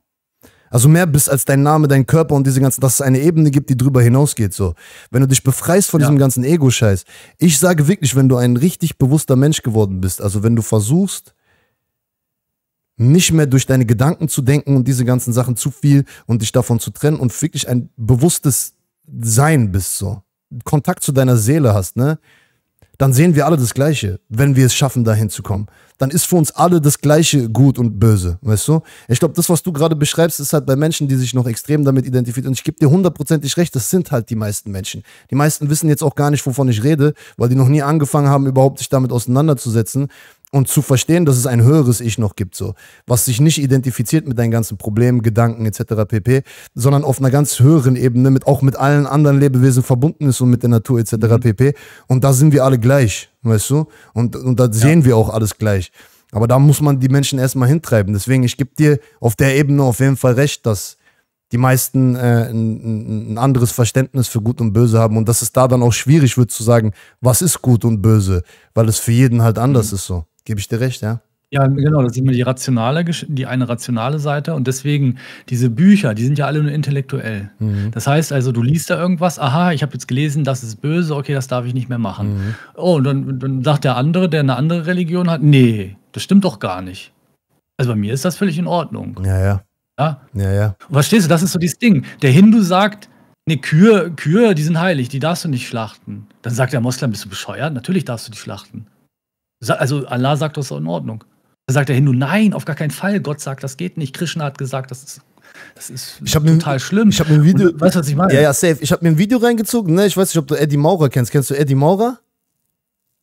Also mehr bist als dein Name, dein Körper und diese ganzen, dass es eine Ebene gibt, die drüber hinausgeht. So, wenn du dich befreist von ja. diesem ganzen Ego-Scheiß. Ich sage wirklich, wenn du ein richtig bewusster Mensch geworden bist, also wenn du versuchst, nicht mehr durch deine Gedanken zu denken und diese ganzen Sachen zu viel und dich davon zu trennen und wirklich ein bewusstes Sein bist, so Kontakt zu deiner Seele hast, ne? dann sehen wir alle das Gleiche, wenn wir es schaffen, dahin zu kommen. Dann ist für uns alle das Gleiche gut und böse, weißt du? Ich glaube, das, was du gerade beschreibst, ist halt bei Menschen, die sich noch extrem damit identifizieren. Und ich gebe dir hundertprozentig recht, das sind halt die meisten Menschen. Die meisten wissen jetzt auch gar nicht, wovon ich rede, weil die noch nie angefangen haben, überhaupt sich damit auseinanderzusetzen und zu verstehen, dass es ein höheres Ich noch gibt, so, was sich nicht identifiziert mit deinen ganzen Problemen, Gedanken etc. pp, sondern auf einer ganz höheren Ebene mit auch mit allen anderen Lebewesen verbunden ist und mit der Natur etc. Mhm. pp. Und da sind wir alle gleich, weißt du? Und, und da ja. sehen wir auch alles gleich. Aber da muss man die Menschen erstmal hintreiben. Deswegen, ich gebe dir auf der Ebene auf jeden Fall recht, dass die meisten äh, ein, ein, anderes Verständnis für Gut und Böse haben und dass es da dann auch schwierig wird zu sagen, was ist Gut und Böse, weil es für jeden halt anders mhm. ist so. Gebe ich dir recht, ja. Ja, genau, das ist immer die rationale, die eine rationale Seite und deswegen diese Bücher, die sind ja alle nur intellektuell. Mhm. Das heißt also, du liest da irgendwas, aha, ich habe jetzt gelesen, das ist böse, okay, das darf ich nicht mehr machen. Mhm. Oh, und dann, dann sagt der andere, der eine andere Religion hat, nee, das stimmt doch gar nicht. Also bei mir ist das völlig in Ordnung. Ja, ja. Ja, ja. ja. verstehst du, das ist so dieses Ding. Der Hindu sagt, Nee, Kühe, Kühe, die sind heilig, die darfst du nicht schlachten. Dann sagt der Moslem, bist du bescheuert? Natürlich darfst du die schlachten. Also Allah sagt, das ist in Ordnung. Da sagt der Hindu, nein, auf gar keinen Fall. Gott sagt, das geht nicht. Krishna hat gesagt, das ist das ist ich total mir, schlimm. Ich habe mir ein Video. Und, weißt du, was ich meine? Ja, ja, safe. Ich habe mir ein Video reingezogen. Ne? Ich weiß nicht, ob du Eddie Maurer kennst. Kennst du Eddie Maurer?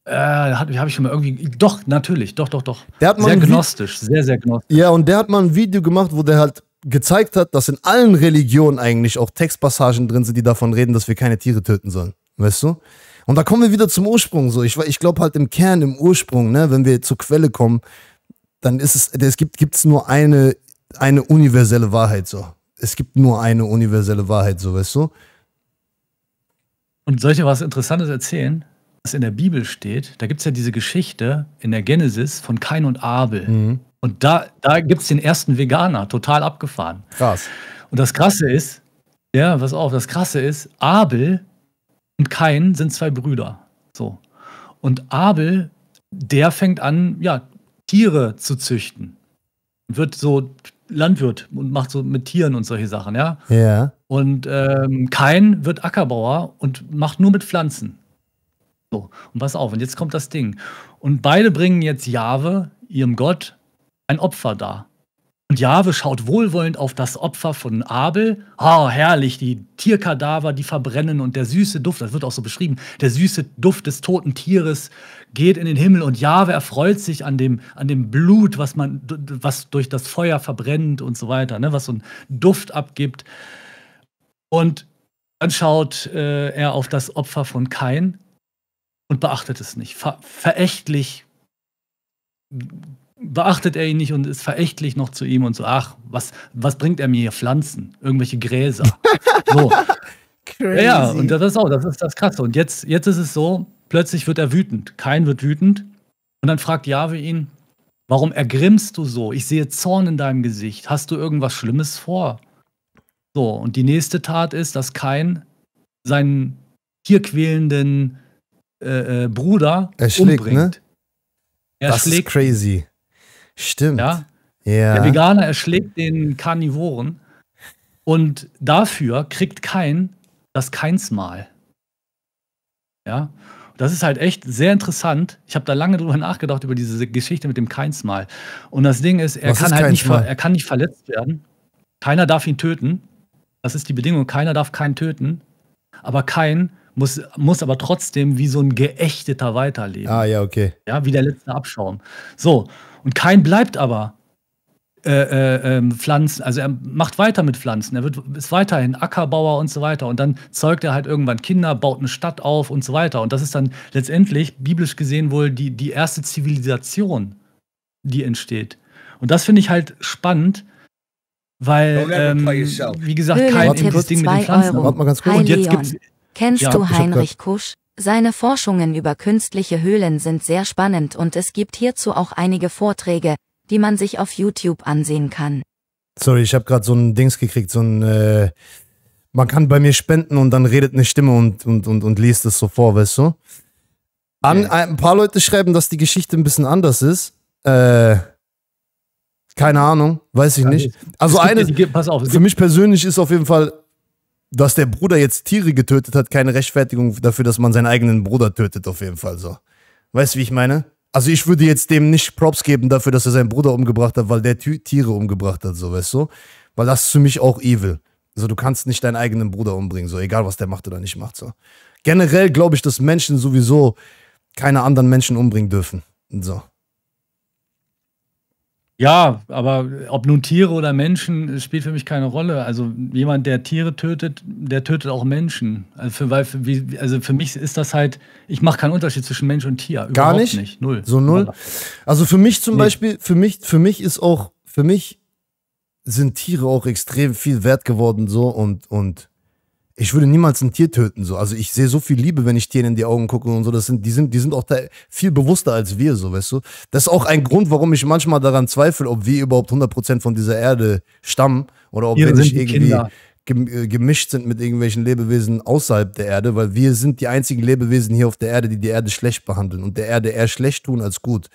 Äh, habe ich schon mal irgendwie. Doch, natürlich. Doch, doch, doch. Der hat sehr gnostisch. Vi sehr, sehr gnostisch. Ja, und der hat mal ein Video gemacht, wo der halt gezeigt hat, dass in allen Religionen eigentlich auch Textpassagen drin sind, die davon reden, dass wir keine Tiere töten sollen. Weißt du? Und da kommen wir wieder zum Ursprung. So, ich, ich glaube halt im Kern, im Ursprung, ne, wenn wir zur Quelle kommen, dann ist es, es gibt gibt's nur eine, eine universelle Wahrheit. So, es gibt nur eine universelle Wahrheit. So, weißt du? Und soll ich dir was Interessantes erzählen? Was in der Bibel steht, da gibt es ja diese Geschichte in der Genesis von Kain und Abel. Mhm. Und da, da gibt es den ersten Veganer, total abgefahren. Krass. Und das Krasse ist, ja, pass auf, das Krasse ist, Abel und Kain sind zwei Brüder. So. Und Abel, der fängt an, ja, Tiere zu züchten. Wird so Landwirt und macht so mit Tieren und solche Sachen, ja. Ja. Und ähm, Kain wird Ackerbauer und macht nur mit Pflanzen. So, und pass auf, und jetzt kommt das Ding. Und beide bringen jetzt Jahwe, ihrem Gott, ein Opfer dar. Und Jahwe schaut wohlwollend auf das Opfer von Abel. Oh, herrlich, die Tierkadaver, die verbrennen und der süße Duft, das wird auch so beschrieben, der süße Duft des toten Tieres geht in den Himmel und Jahwe erfreut sich an dem, an dem Blut, was, man, was durch das Feuer verbrennt und so weiter, ne, was so einen Duft abgibt. Und dann schaut äh, er auf das Opfer von Kain und beachtet es nicht. Ver verächtlich beachtet er ihn nicht und ist verächtlich noch zu ihm und so, ach, was, was bringt er mir hier? Pflanzen, irgendwelche Gräser. so. Crazy. Ja, und das ist auch, das ist das Krasse. Und jetzt, jetzt ist es so, plötzlich wird er wütend. Kein wird wütend. Und dann fragt Jahwe ihn, warum ergrimmst du so? Ich sehe Zorn in deinem Gesicht. Hast du irgendwas Schlimmes vor? So, und die nächste Tat ist, dass Kain seinen hier quälenden äh, äh, Bruder erschlägt, ne? umbringt. Ne? Er das schlägt, ist crazy. Stimmt. Ja? ja? Der Veganer erschlägt den Karnivoren und dafür kriegt kein das Keinsmal. Ja. Das ist halt echt sehr interessant. Ich habe da lange drüber nachgedacht, über diese Geschichte mit dem Keinsmal. Und das Ding ist, er, Was kann, ist halt nicht, er kann nicht verletzt werden. Keiner darf ihn töten. Das ist die Bedingung. Keiner darf keinen töten. Aber kein muss, muss aber trotzdem wie so ein Geächteter weiterleben. Ah, ja, okay. Ja, wie der letzte Abschaum. So. Und kein bleibt aber äh, äh, ähm, Pflanzen, also er macht weiter mit Pflanzen, er wird, ist weiterhin Ackerbauer und so weiter. Und dann zeugt er halt irgendwann Kinder, baut eine Stadt auf und so weiter. Und das ist dann letztendlich, biblisch gesehen, wohl die, die erste Zivilisation, die entsteht. Und das finde ich halt spannend, weil, ähm, wie gesagt, kein Input Ding mit den Pflanzen. Warte mal ganz kurz. Hi Leon. Kennst ja, du Heinrich Kusch? Seine Forschungen über künstliche Höhlen sind sehr spannend und es gibt hierzu auch einige Vorträge, die man sich auf YouTube ansehen kann. Sorry, ich habe gerade so ein Dings gekriegt, so ein äh, man kann bei mir spenden und dann redet eine Stimme und, und, und, und liest es so vor, weißt du? An, ein paar Leute schreiben, dass die Geschichte ein bisschen anders ist. Äh, keine Ahnung, weiß ich nicht. Also eine, pass auf, für mich persönlich ist auf jeden Fall dass der Bruder jetzt Tiere getötet hat, keine Rechtfertigung dafür, dass man seinen eigenen Bruder tötet, auf jeden Fall so. Weißt du, wie ich meine? Also ich würde jetzt dem nicht Props geben dafür, dass er seinen Bruder umgebracht hat, weil der Tiere umgebracht hat, so, weißt du? Weil das ist für mich auch evil. So, du kannst nicht deinen eigenen Bruder umbringen, so, egal was der macht oder nicht macht, so. Generell glaube ich, dass Menschen sowieso keine anderen Menschen umbringen dürfen, so. Ja, aber ob nun Tiere oder Menschen, spielt für mich keine Rolle. Also jemand, der Tiere tötet, der tötet auch Menschen. Also für, weil für, wie, also für mich ist das halt, ich mache keinen Unterschied zwischen Mensch und Tier. Überhaupt Gar nicht? nicht? Null. So null. Also für mich zum nee. Beispiel, für mich, für mich ist auch, für mich sind Tiere auch extrem viel wert geworden so und, und ich würde niemals ein Tier töten, so. Also ich sehe so viel Liebe, wenn ich Tieren in die Augen gucke und so. Das sind, die sind, die sind auch da viel bewusster als wir, so, weißt du. Das ist auch ein Grund, warum ich manchmal daran zweifle, ob wir überhaupt 100% von dieser Erde stammen oder ob Hier wir nicht irgendwie Kinder. Äh, gemischt sind mit irgendwelchen Lebewesen außerhalb der Erde, weil wir sind die einzigen Lebewesen hier auf der Erde, die die Erde schlecht behandeln und der Erde eher schlecht tun als gut.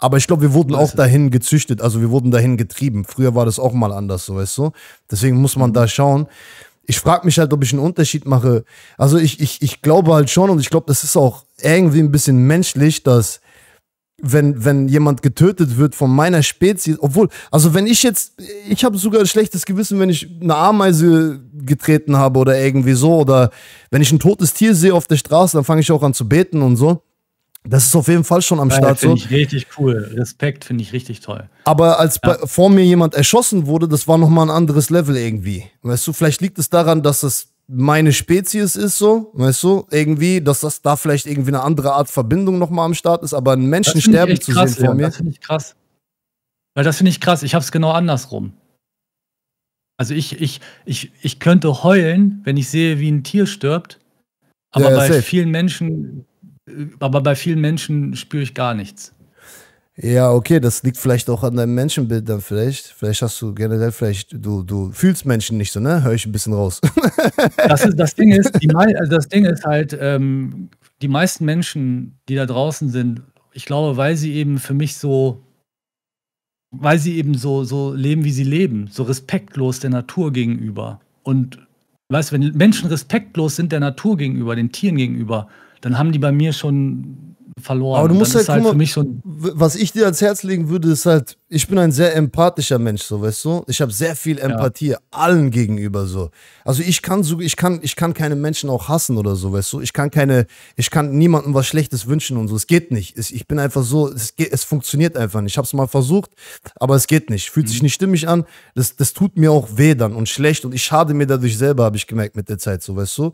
Aber ich glaube, wir wurden auch dahin gezüchtet, also wir wurden dahin getrieben. Früher war das auch mal anders, so, weißt du. Deswegen muss man mhm. da schauen ich frage mich halt, ob ich einen Unterschied mache. Also ich, ich, ich glaube halt schon und ich glaube, das ist auch irgendwie ein bisschen menschlich, dass wenn, wenn jemand getötet wird von meiner Spezies, obwohl, also wenn ich jetzt, ich habe sogar ein schlechtes Gewissen, wenn ich eine Ameise getreten habe oder irgendwie so, oder wenn ich ein totes Tier sehe auf der Straße, dann fange ich auch an zu beten und so. Das ist auf jeden Fall schon am Nein, äh, Start. Finde ich richtig cool. Respekt finde ich richtig toll. Aber als ja. bei, vor mir jemand erschossen wurde, das war nochmal ein anderes Level irgendwie. Weißt du, vielleicht liegt es daran, dass das meine Spezies ist so, weißt du, irgendwie, dass das da vielleicht irgendwie eine andere Art Verbindung nochmal am Start ist, aber einen Menschen sterben zu krass, sehen vor ja, mir. Das finde ich krass. Weil das finde ich krass. Ich habe es genau andersrum. Also ich, ich, ich, ich könnte heulen, wenn ich sehe, wie ein Tier stirbt. Aber ja, bei safe. vielen Menschen aber bei vielen Menschen spüre ich gar nichts. Ja, okay, das liegt vielleicht auch an deinem Menschenbild dann vielleicht. Vielleicht hast du generell, vielleicht, du, du fühlst Menschen nicht so, ne? Hör ich ein bisschen raus. Das, ist, das, Ding, ist, die, also das Ding ist halt, ähm, die meisten Menschen, die da draußen sind, ich glaube, weil sie eben für mich so, weil sie eben so, so leben, wie sie leben, so respektlos der Natur gegenüber. Und weißt, wenn Menschen respektlos sind der Natur gegenüber, den Tieren gegenüber, dann haben die bei mir schon verloren. Aber du musst halt, ist halt, halt mal, für mich so was ich dir ans Herz legen würde, ist halt ich bin ein sehr empathischer Mensch, so weißt du. Ich habe sehr viel Empathie ja. allen gegenüber so. Also ich kann so, ich kann, ich kann keine Menschen auch hassen oder so, weißt du. Ich kann keine, ich kann niemandem was Schlechtes wünschen und so. Es geht nicht. Es, ich bin einfach so, es, geht, es funktioniert einfach nicht. Ich habe es mal versucht, aber es geht nicht. Fühlt mhm. sich nicht stimmig an. Das, das tut mir auch weh dann und schlecht und ich schade mir dadurch selber, habe ich gemerkt mit der Zeit, so weißt du.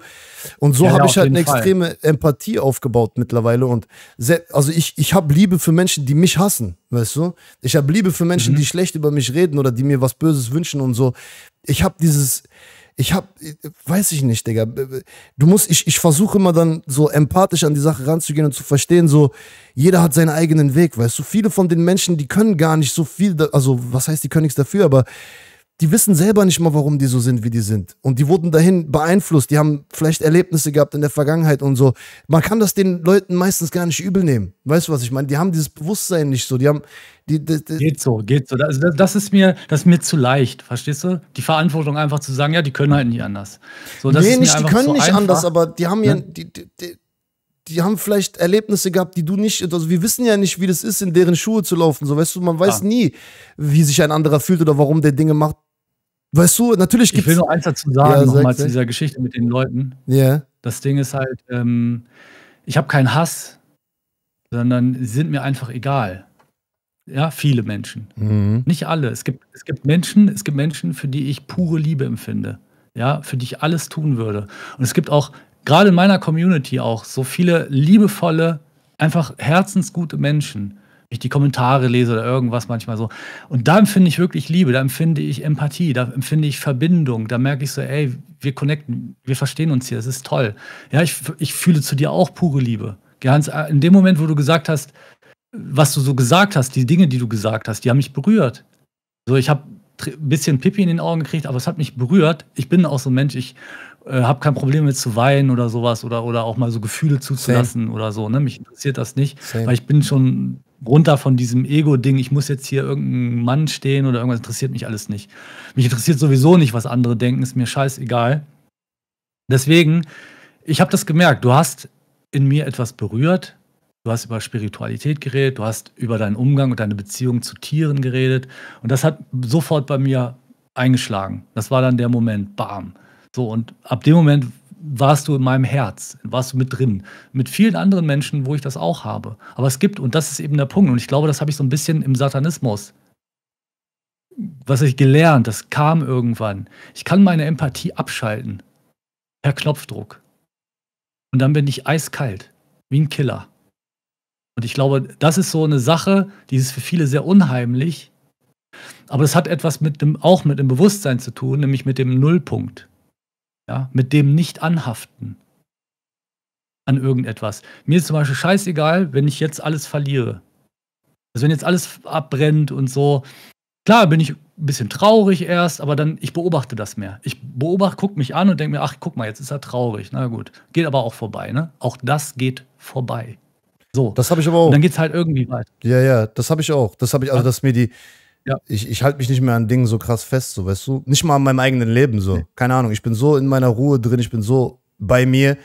Und so ja, habe ja, ich halt eine Fall. extreme Empathie aufgebaut mittlerweile und sehr, also ich, ich habe Liebe für Menschen, die mich hassen, weißt du. Ich habe Liebe Liebe für Menschen, mhm. die schlecht über mich reden oder die mir was Böses wünschen und so. Ich habe dieses, ich habe, weiß ich nicht, Digga. Du musst, ich, ich versuche immer dann so empathisch an die Sache ranzugehen und zu verstehen, so, jeder hat seinen eigenen Weg, weißt du. Viele von den Menschen, die können gar nicht so viel, also was heißt, die können nichts dafür, aber die wissen selber nicht mal, warum die so sind, wie die sind. Und die wurden dahin beeinflusst. Die haben vielleicht Erlebnisse gehabt in der Vergangenheit und so. Man kann das den Leuten meistens gar nicht übel nehmen. Weißt du, was ich meine? Die haben dieses Bewusstsein nicht so. Die haben. Die, die, die geht so, geht so. Das, das, ist mir, das ist mir zu leicht, verstehst du? Die Verantwortung einfach zu sagen, ja, die können halt nicht anders. So, das nee, nicht, die können so nicht einfach. anders, aber die haben ja. Ne? Die, die haben vielleicht Erlebnisse gehabt, die du nicht, also wir wissen ja nicht, wie das ist, in deren Schuhe zu laufen, so weißt du, man weiß ja. Ah. nie, wie sich ein anderer fühlt oder warum der Dinge macht, Weißt du, natürlich gibt es. Ich will nur eins dazu sagen, ja, nochmal zu dieser Geschichte mit den Leuten. Ja. Yeah. Das Ding ist halt, ähm, ich habe keinen Hass, sondern sie sind mir einfach egal. Ja, viele Menschen. Mhm. Nicht alle. Es gibt, es gibt Menschen, es gibt Menschen, für die ich pure Liebe empfinde. Ja, für die ich alles tun würde. Und es gibt auch, gerade in meiner Community auch, so viele liebevolle, einfach herzensgute Menschen ich die Kommentare lese oder irgendwas manchmal so. Und da empfinde ich wirklich Liebe, da empfinde ich Empathie, da empfinde ich Verbindung, da merke ich so, ey, wir connecten, wir verstehen uns hier, es ist toll. Ja, ich, ich fühle zu dir auch pure Liebe. Ganz äh, in dem Moment, wo du gesagt hast, was du so gesagt hast, die Dinge, die du gesagt hast, die haben mich berührt. So, ich habe ein bisschen Pipi in den Augen gekriegt, aber es hat mich berührt. Ich bin auch so ein Mensch, ich äh, habe kein Problem mit zu weinen oder sowas oder, oder auch mal so Gefühle zuzulassen Same. oder so. Ne? Mich interessiert das nicht, Same. weil ich bin schon runter von diesem Ego-Ding, ich muss jetzt hier irgendein Mann stehen oder irgendwas interessiert mich alles nicht. Mich interessiert sowieso nicht, was andere denken, ist mir scheißegal. Deswegen, ich habe das gemerkt, du hast in mir etwas berührt, du hast über Spiritualität geredet, du hast über deinen Umgang und deine Beziehung zu Tieren geredet und das hat sofort bei mir eingeschlagen. Das war dann der Moment, bam. So, und ab dem Moment warst du in meinem Herz, warst du mit drin. Mit vielen anderen Menschen, wo ich das auch habe. Aber es gibt, und das ist eben der Punkt, und ich glaube, das habe ich so ein bisschen im Satanismus, was ich gelernt, das kam irgendwann. Ich kann meine Empathie abschalten. Per Knopfdruck. Und dann bin ich eiskalt, wie ein Killer. Und ich glaube, das ist so eine Sache, die ist für viele sehr unheimlich. Aber das hat etwas mit dem, auch mit dem Bewusstsein zu tun, nämlich mit dem Nullpunkt. Ja, mit dem nicht anhaften an irgendetwas. Mir ist zum Beispiel scheißegal, wenn ich jetzt alles verliere. Also wenn jetzt alles abbrennt und so. Klar bin ich ein bisschen traurig erst, aber dann, ich beobachte das mehr. Ich beobachte, gucke mich an und denke mir, ach, guck mal, jetzt ist er traurig. Na gut, geht aber auch vorbei, ne? Auch das geht vorbei. So. Das habe ich aber auch. Und dann geht es halt irgendwie weiter. Ja, ja, das habe ich auch. Das habe ich, also, dass mir die, ja. Ich, ich halte mich nicht mehr an Dingen so krass fest, so weißt du. Nicht mal an meinem eigenen Leben so. Nee. Keine Ahnung. Ich bin so in meiner Ruhe drin, ich bin so bei mir,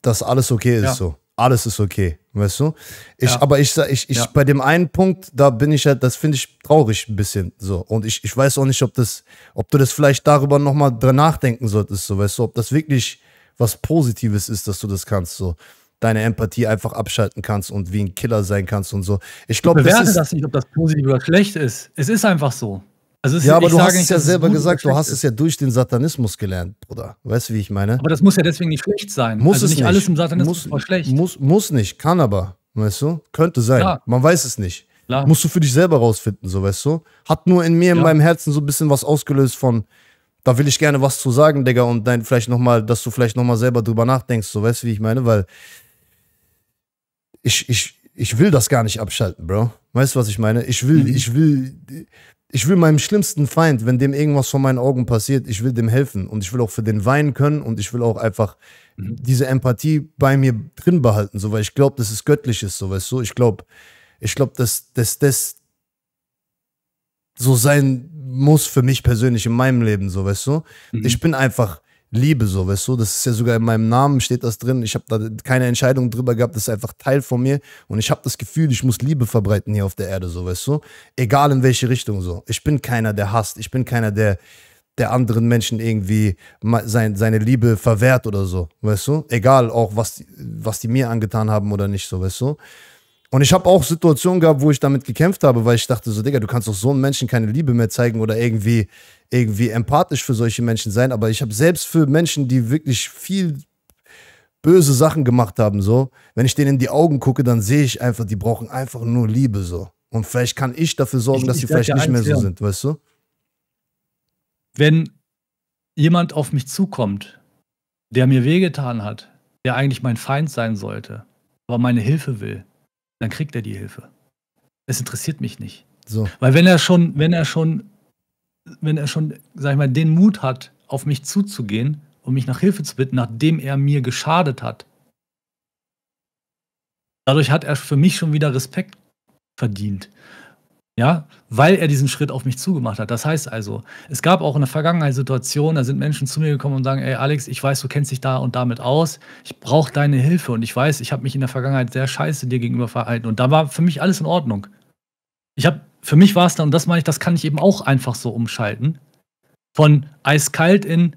dass alles okay ist ja. so. Alles ist okay, weißt du? Ich, ja. aber ich, ich, ich ja. bei dem einen Punkt, da bin ich halt, das finde ich traurig ein bisschen so. Und ich, ich weiß auch nicht, ob das, ob du das vielleicht darüber nochmal dran nachdenken solltest, so weißt du, ob das wirklich was Positives ist, dass du das kannst, so deine Empathie einfach abschalten kannst und wie ein Killer sein kannst und so. Ich glaube, bewerte das, ist, das nicht, ob das positiv oder schlecht ist. Es ist einfach so. Also es, ja, aber du hast nicht, es ja selber es gesagt, du hast ist. es ja durch den Satanismus gelernt, Bruder. Weißt du, wie ich meine? Aber das muss ja deswegen nicht schlecht sein. Muss also es nicht. alles im Satanismus muss, schlecht. Muss, muss nicht, kann aber. Weißt du? Könnte sein. Klar. Man weiß es nicht. Klar. Musst du für dich selber rausfinden, so weißt du? Hat nur in mir, ja. in meinem Herzen so ein bisschen was ausgelöst von, da will ich gerne was zu sagen, Digga, und dann vielleicht nochmal, dass du vielleicht nochmal selber drüber nachdenkst, so weißt du, wie ich meine? Weil ich, ich, ich will das gar nicht abschalten, Bro. Weißt du, was ich meine? Ich will, mhm. ich will, ich will meinem schlimmsten Feind, wenn dem irgendwas vor meinen Augen passiert, ich will dem helfen und ich will auch für den weinen können und ich will auch einfach mhm. diese Empathie bei mir drin behalten, so, weil ich glaube, dass es göttlich ist, so, weißt du? Ich glaube, ich glaube, dass, dass das so sein muss für mich persönlich in meinem Leben, so, weißt du? Mhm. Ich bin einfach, liebe, so, weißt du? Das ist ja sogar in meinem Namen steht das drin. Ich habe da keine Entscheidung drüber gehabt, das ist einfach Teil von mir und ich habe das Gefühl, ich muss Liebe verbreiten hier auf der Erde, so, weißt du? Egal in welche Richtung, so. Ich bin keiner, der hasst, ich bin keiner, der der anderen Menschen irgendwie sein, seine Liebe verwehrt oder so, weißt du? Egal auch, was, was die mir angetan haben oder nicht, so, weißt du? Und ich habe auch Situationen gehabt, wo ich damit gekämpft habe, weil ich dachte so, Digga, du kannst doch so einem Menschen keine Liebe mehr zeigen oder irgendwie, irgendwie empathisch für solche Menschen sein. Aber ich habe selbst für Menschen, die wirklich viel böse Sachen gemacht haben, so, wenn ich denen in die Augen gucke, dann sehe ich einfach, die brauchen einfach nur Liebe, so. Und vielleicht kann ich dafür sorgen, ich, dass sie vielleicht nicht mehr so sind, weißt du? Wenn jemand auf mich zukommt, der mir wehgetan hat, der eigentlich mein Feind sein sollte, aber meine Hilfe will, dann kriegt er die Hilfe. Es interessiert mich nicht. So. Weil wenn er schon, wenn er schon, wenn er schon, sag ich mal, den Mut hat, auf mich zuzugehen und mich nach Hilfe zu bitten, nachdem er mir geschadet hat, dadurch hat er für mich schon wieder Respekt verdient. Ja, weil er diesen Schritt auf mich zugemacht hat. Das heißt also, es gab auch in der Vergangenheit Situationen, da sind Menschen zu mir gekommen und sagen, ey Alex, ich weiß, du kennst dich da und damit aus, ich brauche deine Hilfe und ich weiß, ich habe mich in der Vergangenheit sehr scheiße dir gegenüber verhalten und da war für mich alles in Ordnung. Ich habe, für mich war es dann, und das meine ich, das kann ich eben auch einfach so umschalten, von eiskalt in,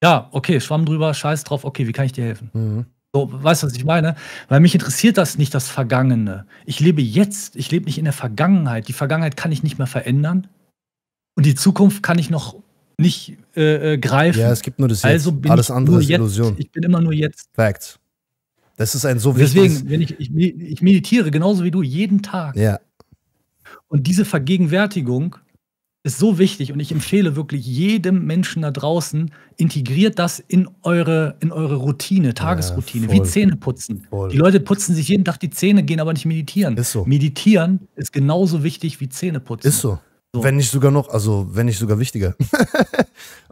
ja, okay, Schwamm drüber, scheiß drauf, okay, wie kann ich dir helfen? Mhm. So, weißt du, was ich meine? Weil mich interessiert das nicht, das Vergangene. Ich lebe jetzt, ich lebe nicht in der Vergangenheit. Die Vergangenheit kann ich nicht mehr verändern. Und die Zukunft kann ich noch nicht äh, äh greifen. Ja, es gibt nur das Jetzt. Also bin Alles ich andere nur ist jetzt. Illusion. Ich bin immer nur jetzt. Facts. Das ist ein so wichtiges... Deswegen, wenn ich, ich, ich meditiere genauso wie du jeden Tag. Ja. Und diese Vergegenwärtigung ist so wichtig und ich empfehle wirklich jedem Menschen da draußen, integriert das in eure, in eure Routine, Tagesroutine, ja, wie Zähne putzen. Voll. Die Leute putzen sich jeden Tag die Zähne, gehen aber nicht meditieren. Ist so. Meditieren ist genauso wichtig wie Zähne putzen. Ist so. so. Wenn nicht sogar noch, also wenn nicht sogar wichtiger.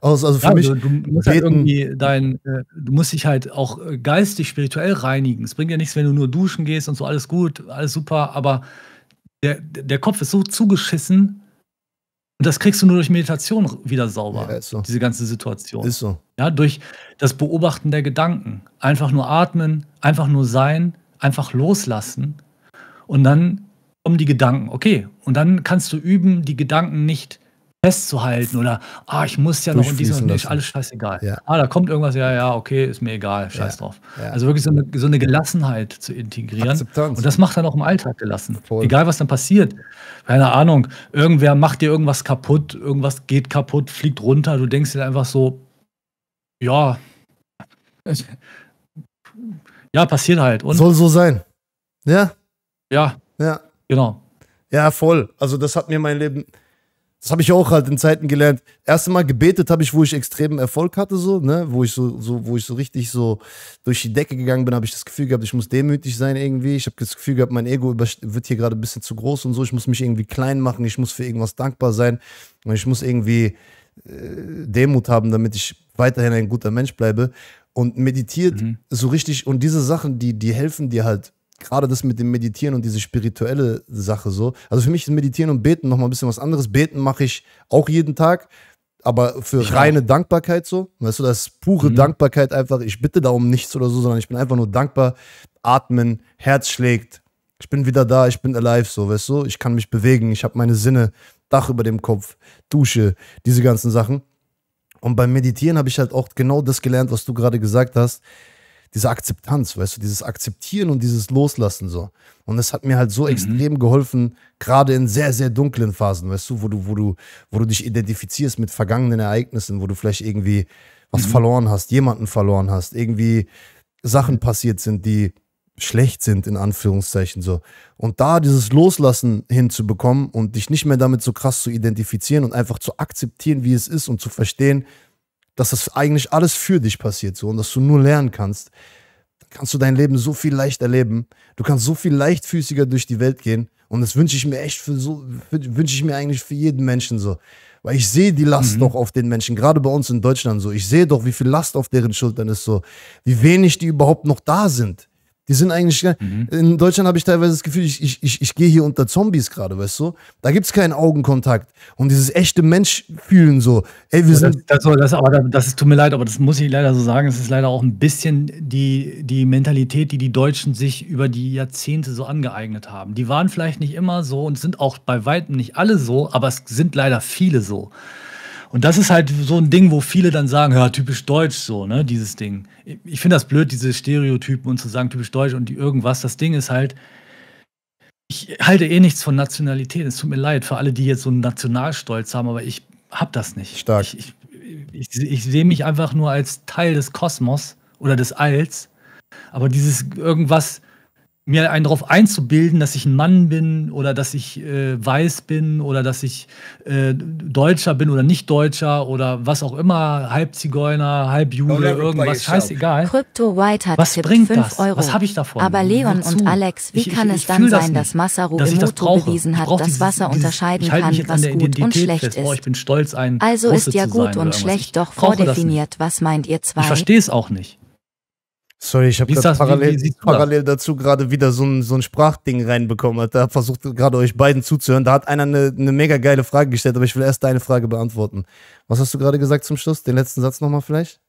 also, also für ja, mich. Du, du musst halt irgendwie dein, äh, du musst dich halt auch äh, geistig, spirituell reinigen. Es bringt ja nichts, wenn du nur duschen gehst und so, alles gut, alles super, aber der, der Kopf ist so zugeschissen, und das kriegst du nur durch Meditation wieder sauber, ja, so. diese ganze Situation. Ist so. Ja, durch das Beobachten der Gedanken. Einfach nur atmen, einfach nur sein, einfach loslassen. Und dann kommen die Gedanken. Okay, und dann kannst du üben, die Gedanken nicht festzuhalten oder ah, ich muss ja noch in diesem und das, alles scheißegal. Ja. Ah, da kommt irgendwas, ja, ja, okay, ist mir egal, scheiß ja. drauf. Ja. Also wirklich so eine, so eine, Gelassenheit zu integrieren. Akzeptanz. Und das macht dann auch im Alltag gelassen. Voll. Egal, was dann passiert. Keine Ahnung, irgendwer macht dir irgendwas kaputt, irgendwas geht kaputt, fliegt runter, du denkst dir einfach so, ja, ja, passiert halt. Und Soll so sein. Ja? Ja. Ja. Genau. Ja, voll. Also das hat mir mein Leben das habe ich auch halt in Zeiten gelernt. Erste Mal gebetet habe ich, wo ich extremen Erfolg hatte, so, ne, wo ich so, so, wo ich so richtig so durch die Decke gegangen bin, habe ich das Gefühl gehabt, ich muss demütig sein irgendwie. Ich habe das Gefühl gehabt, mein Ego wird hier gerade ein bisschen zu groß und so. Ich muss mich irgendwie klein machen. Ich muss für irgendwas dankbar sein und ich muss irgendwie äh, Demut haben, damit ich weiterhin ein guter Mensch bleibe und meditiert mhm. so richtig und diese Sachen, die die helfen dir halt gerade das mit dem Meditieren und diese spirituelle Sache so. Also für mich ist Meditieren und Beten nochmal ein bisschen was anderes. Beten mache ich auch jeden Tag, aber für ich reine auch. Dankbarkeit so. Weißt du, das ist pure mhm. Dankbarkeit einfach. Ich bitte da um nichts oder so, sondern ich bin einfach nur dankbar. Atmen, Herz schlägt. Ich bin wieder da, ich bin alive, so, weißt du? Ich kann mich bewegen, ich habe meine Sinne, Dach über dem Kopf, Dusche, diese ganzen Sachen. Und beim Meditieren habe ich halt auch genau das gelernt, was du gerade gesagt hast diese Akzeptanz, weißt du, dieses Akzeptieren und dieses Loslassen so. Und das hat mir halt so mhm. extrem geholfen, gerade in sehr, sehr dunklen Phasen, weißt du, wo du, wo du, wo du dich identifizierst mit vergangenen Ereignissen, wo du vielleicht irgendwie was mhm. verloren hast, jemanden verloren hast, irgendwie Sachen passiert sind, die schlecht sind, in Anführungszeichen so. Und da dieses Loslassen hinzubekommen und dich nicht mehr damit so krass zu identifizieren und einfach zu akzeptieren, wie es ist und zu verstehen, dass das eigentlich alles für dich passiert so und dass du nur lernen kannst, dann kannst du dein Leben so viel leicht erleben. Du kannst so viel leichtfüßiger durch die Welt gehen und das wünsche ich mir echt für so wünsche ich mir eigentlich für jeden Menschen so, weil ich sehe die Last mhm. doch auf den Menschen, gerade bei uns in Deutschland so. Ich sehe doch, wie viel Last auf deren Schultern ist so, wie wenig die überhaupt noch da sind. Die sind eigentlich. Mhm. In Deutschland habe ich teilweise das Gefühl, ich, ich, ich, ich gehe hier unter Zombies gerade, weißt du? Da gibt es keinen Augenkontakt. Und dieses echte Mensch fühlen so. Ey, wir sind. Das, das, das, aber das ist, tut mir leid, aber das muss ich leider so sagen. Es ist leider auch ein bisschen die, die Mentalität, die die Deutschen sich über die Jahrzehnte so angeeignet haben. Die waren vielleicht nicht immer so und sind auch bei weitem nicht alle so, aber es sind leider viele so. Und das ist halt so ein Ding, wo viele dann sagen, ja, typisch deutsch so, ne, dieses Ding. Ich finde das blöd, diese Stereotypen und zu sagen, typisch deutsch und die irgendwas. Das Ding ist halt, ich halte eh nichts von Nationalität. Es tut mir leid für alle, die jetzt so einen Nationalstolz haben, aber ich hab das nicht. Stark. Ich, ich, ich, ich sehe mich einfach nur als Teil des Kosmos oder des Alls. Aber dieses irgendwas mir einen darauf einzubilden, dass ich ein Mann bin oder dass ich äh, weiß bin oder dass ich äh, Deutscher bin oder nicht Deutscher oder was auch immer, halb Zigeuner, halb Jude, irgendwas, scheißegal. Crypto White hat was bringt 5 das? Euro. Was habe ich davon? Aber Leon Wozu? und Alex, wie ich, kann ich, es dann das sein, dass Masaru dass Emoto das bewiesen hat, dass dieses, Wasser dieses, unterscheiden kann, was gut Identität und schlecht ist? Oh, ich bin stolz, ein Also Russe ist ja gut und schlecht doch vordefiniert. Was meint ihr zwei? Ich verstehe es auch nicht. Sorry, ich habe parallel, wie, wie parallel dazu gerade wieder so ein, so ein Sprachding reinbekommen. Hat. Da versucht gerade euch beiden zuzuhören. Da hat einer eine, eine mega geile Frage gestellt, aber ich will erst deine Frage beantworten. Was hast du gerade gesagt zum Schluss? Den letzten Satz nochmal vielleicht?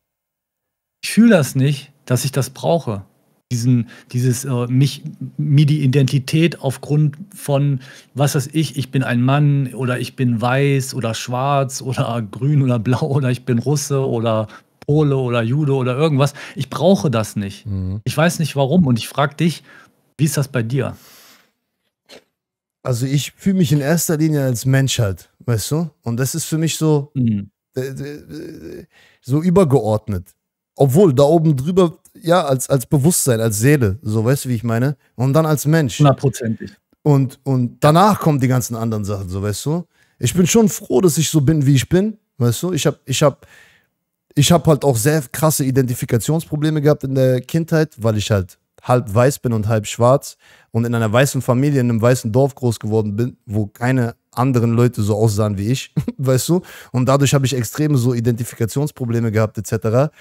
Ich fühle das nicht, dass ich das brauche. Diesen, dieses äh, mich, mir die Identität aufgrund von was weiß ich, ich bin ein Mann oder ich bin weiß oder schwarz oder grün oder blau oder ich bin Russe oder Pole oder Jude oder irgendwas. Ich brauche das nicht. Mhm. Ich weiß nicht warum und ich frage dich, wie ist das bei dir? Also ich fühle mich in erster Linie als Mensch halt, weißt du? Und das ist für mich so, mhm. Äh, äh, äh, so übergeordnet. Obwohl, da oben drüber, ja, als, als Bewusstsein, als Seele, so, weißt du, wie ich meine? Und dann als Mensch. Hundertprozentig. Und, und danach kommen die ganzen anderen Sachen, so, weißt du? Ich bin schon froh, dass ich so bin, wie ich bin, weißt du? Ich habe ich hab ich habe halt auch sehr krasse Identifikationsprobleme gehabt in der Kindheit, weil ich halt halb weiß bin und halb schwarz und in einer weißen Familie, in einem weißen Dorf groß geworden bin, wo keine anderen Leute so aussahen wie ich, weißt du? Und dadurch habe ich extreme so Identifikationsprobleme gehabt, etc.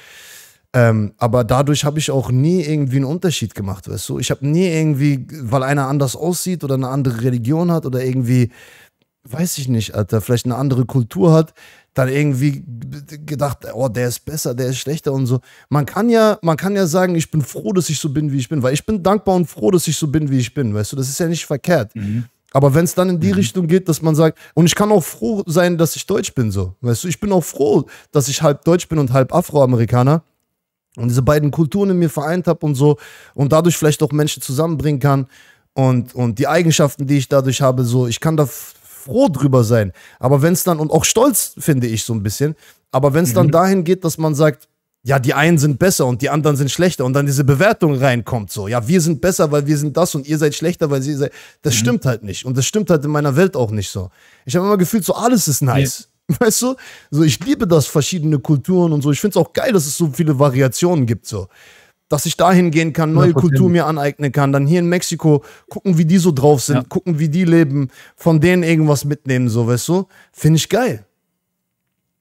Ähm, aber dadurch habe ich auch nie irgendwie einen Unterschied gemacht, weißt du? Ich habe nie irgendwie, weil einer anders aussieht oder eine andere Religion hat oder irgendwie, weiß ich nicht, Alter, vielleicht eine andere Kultur hat, dann irgendwie gedacht, oh, der ist besser, der ist schlechter und so. Man kann ja, man kann ja sagen, ich bin froh, dass ich so bin, wie ich bin, weil ich bin dankbar und froh, dass ich so bin, wie ich bin, weißt du, das ist ja nicht verkehrt. Mhm. Aber wenn es dann in die mhm. Richtung geht, dass man sagt, und ich kann auch froh sein, dass ich Deutsch bin, so, weißt du, ich bin auch froh, dass ich halb Deutsch bin und halb Afroamerikaner und diese beiden Kulturen in mir vereint habe und so und dadurch vielleicht auch Menschen zusammenbringen kann und, und die Eigenschaften, die ich dadurch habe, so, ich kann da froh drüber sein. Aber wenn es dann, und auch stolz finde ich so ein bisschen, aber wenn es dann mhm. dahin geht, dass man sagt, ja, die einen sind besser und die anderen sind schlechter und dann diese Bewertung reinkommt so, ja, wir sind besser, weil wir sind das und ihr seid schlechter, weil ihr seid, das mhm. stimmt halt nicht und das stimmt halt in meiner Welt auch nicht so. Ich habe immer gefühlt so, alles ist nice. Ja. Weißt du? So, ich liebe das, verschiedene Kulturen und so. Ich finde es auch geil, dass es so viele Variationen gibt so dass ich dahin gehen kann, neue 100%. Kultur mir aneignen kann, dann hier in Mexiko gucken, wie die so drauf sind, ja. gucken, wie die leben, von denen irgendwas mitnehmen, so weißt du, finde ich geil.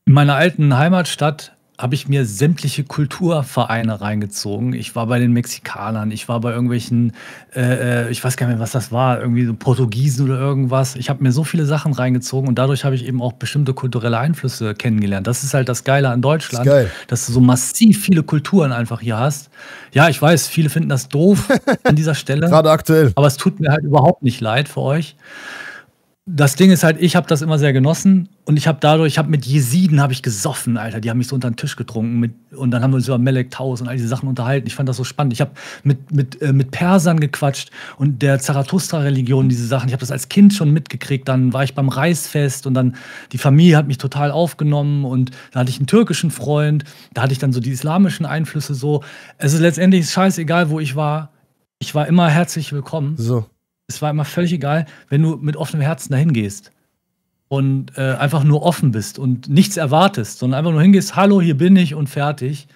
In meiner alten Heimatstadt habe ich mir sämtliche Kulturvereine reingezogen. Ich war bei den Mexikanern, ich war bei irgendwelchen, äh, äh, ich weiß gar nicht mehr, was das war, irgendwie so Portugiesen oder irgendwas. Ich habe mir so viele Sachen reingezogen und dadurch habe ich eben auch bestimmte kulturelle Einflüsse kennengelernt. Das ist halt das Geile an Deutschland, das dass du so massiv viele Kulturen einfach hier hast. Ja, ich weiß, viele finden das doof an dieser Stelle. Gerade aktuell. Aber es tut mir halt überhaupt nicht leid für euch das Ding ist halt, ich habe das immer sehr genossen und ich habe dadurch, ich habe mit Jesiden habe ich gesoffen, Alter. Die haben mich so unter den Tisch getrunken mit, und dann haben wir uns über Melek Taus und all diese Sachen unterhalten. Ich fand das so spannend. Ich habe mit, mit, äh, mit Persern gequatscht und der Zarathustra-Religion, diese Sachen. Ich habe das als Kind schon mitgekriegt. Dann war ich beim Reisfest und dann die Familie hat mich total aufgenommen und da hatte ich einen türkischen Freund. Da hatte ich dann so die islamischen Einflüsse so. Es ist letztendlich scheißegal, wo ich war. Ich war immer herzlich willkommen. So es war immer völlig egal, wenn du mit offenem Herzen dahin gehst und äh, einfach nur offen bist und nichts erwartest, sondern einfach nur hingehst, hallo, hier bin ich und fertig,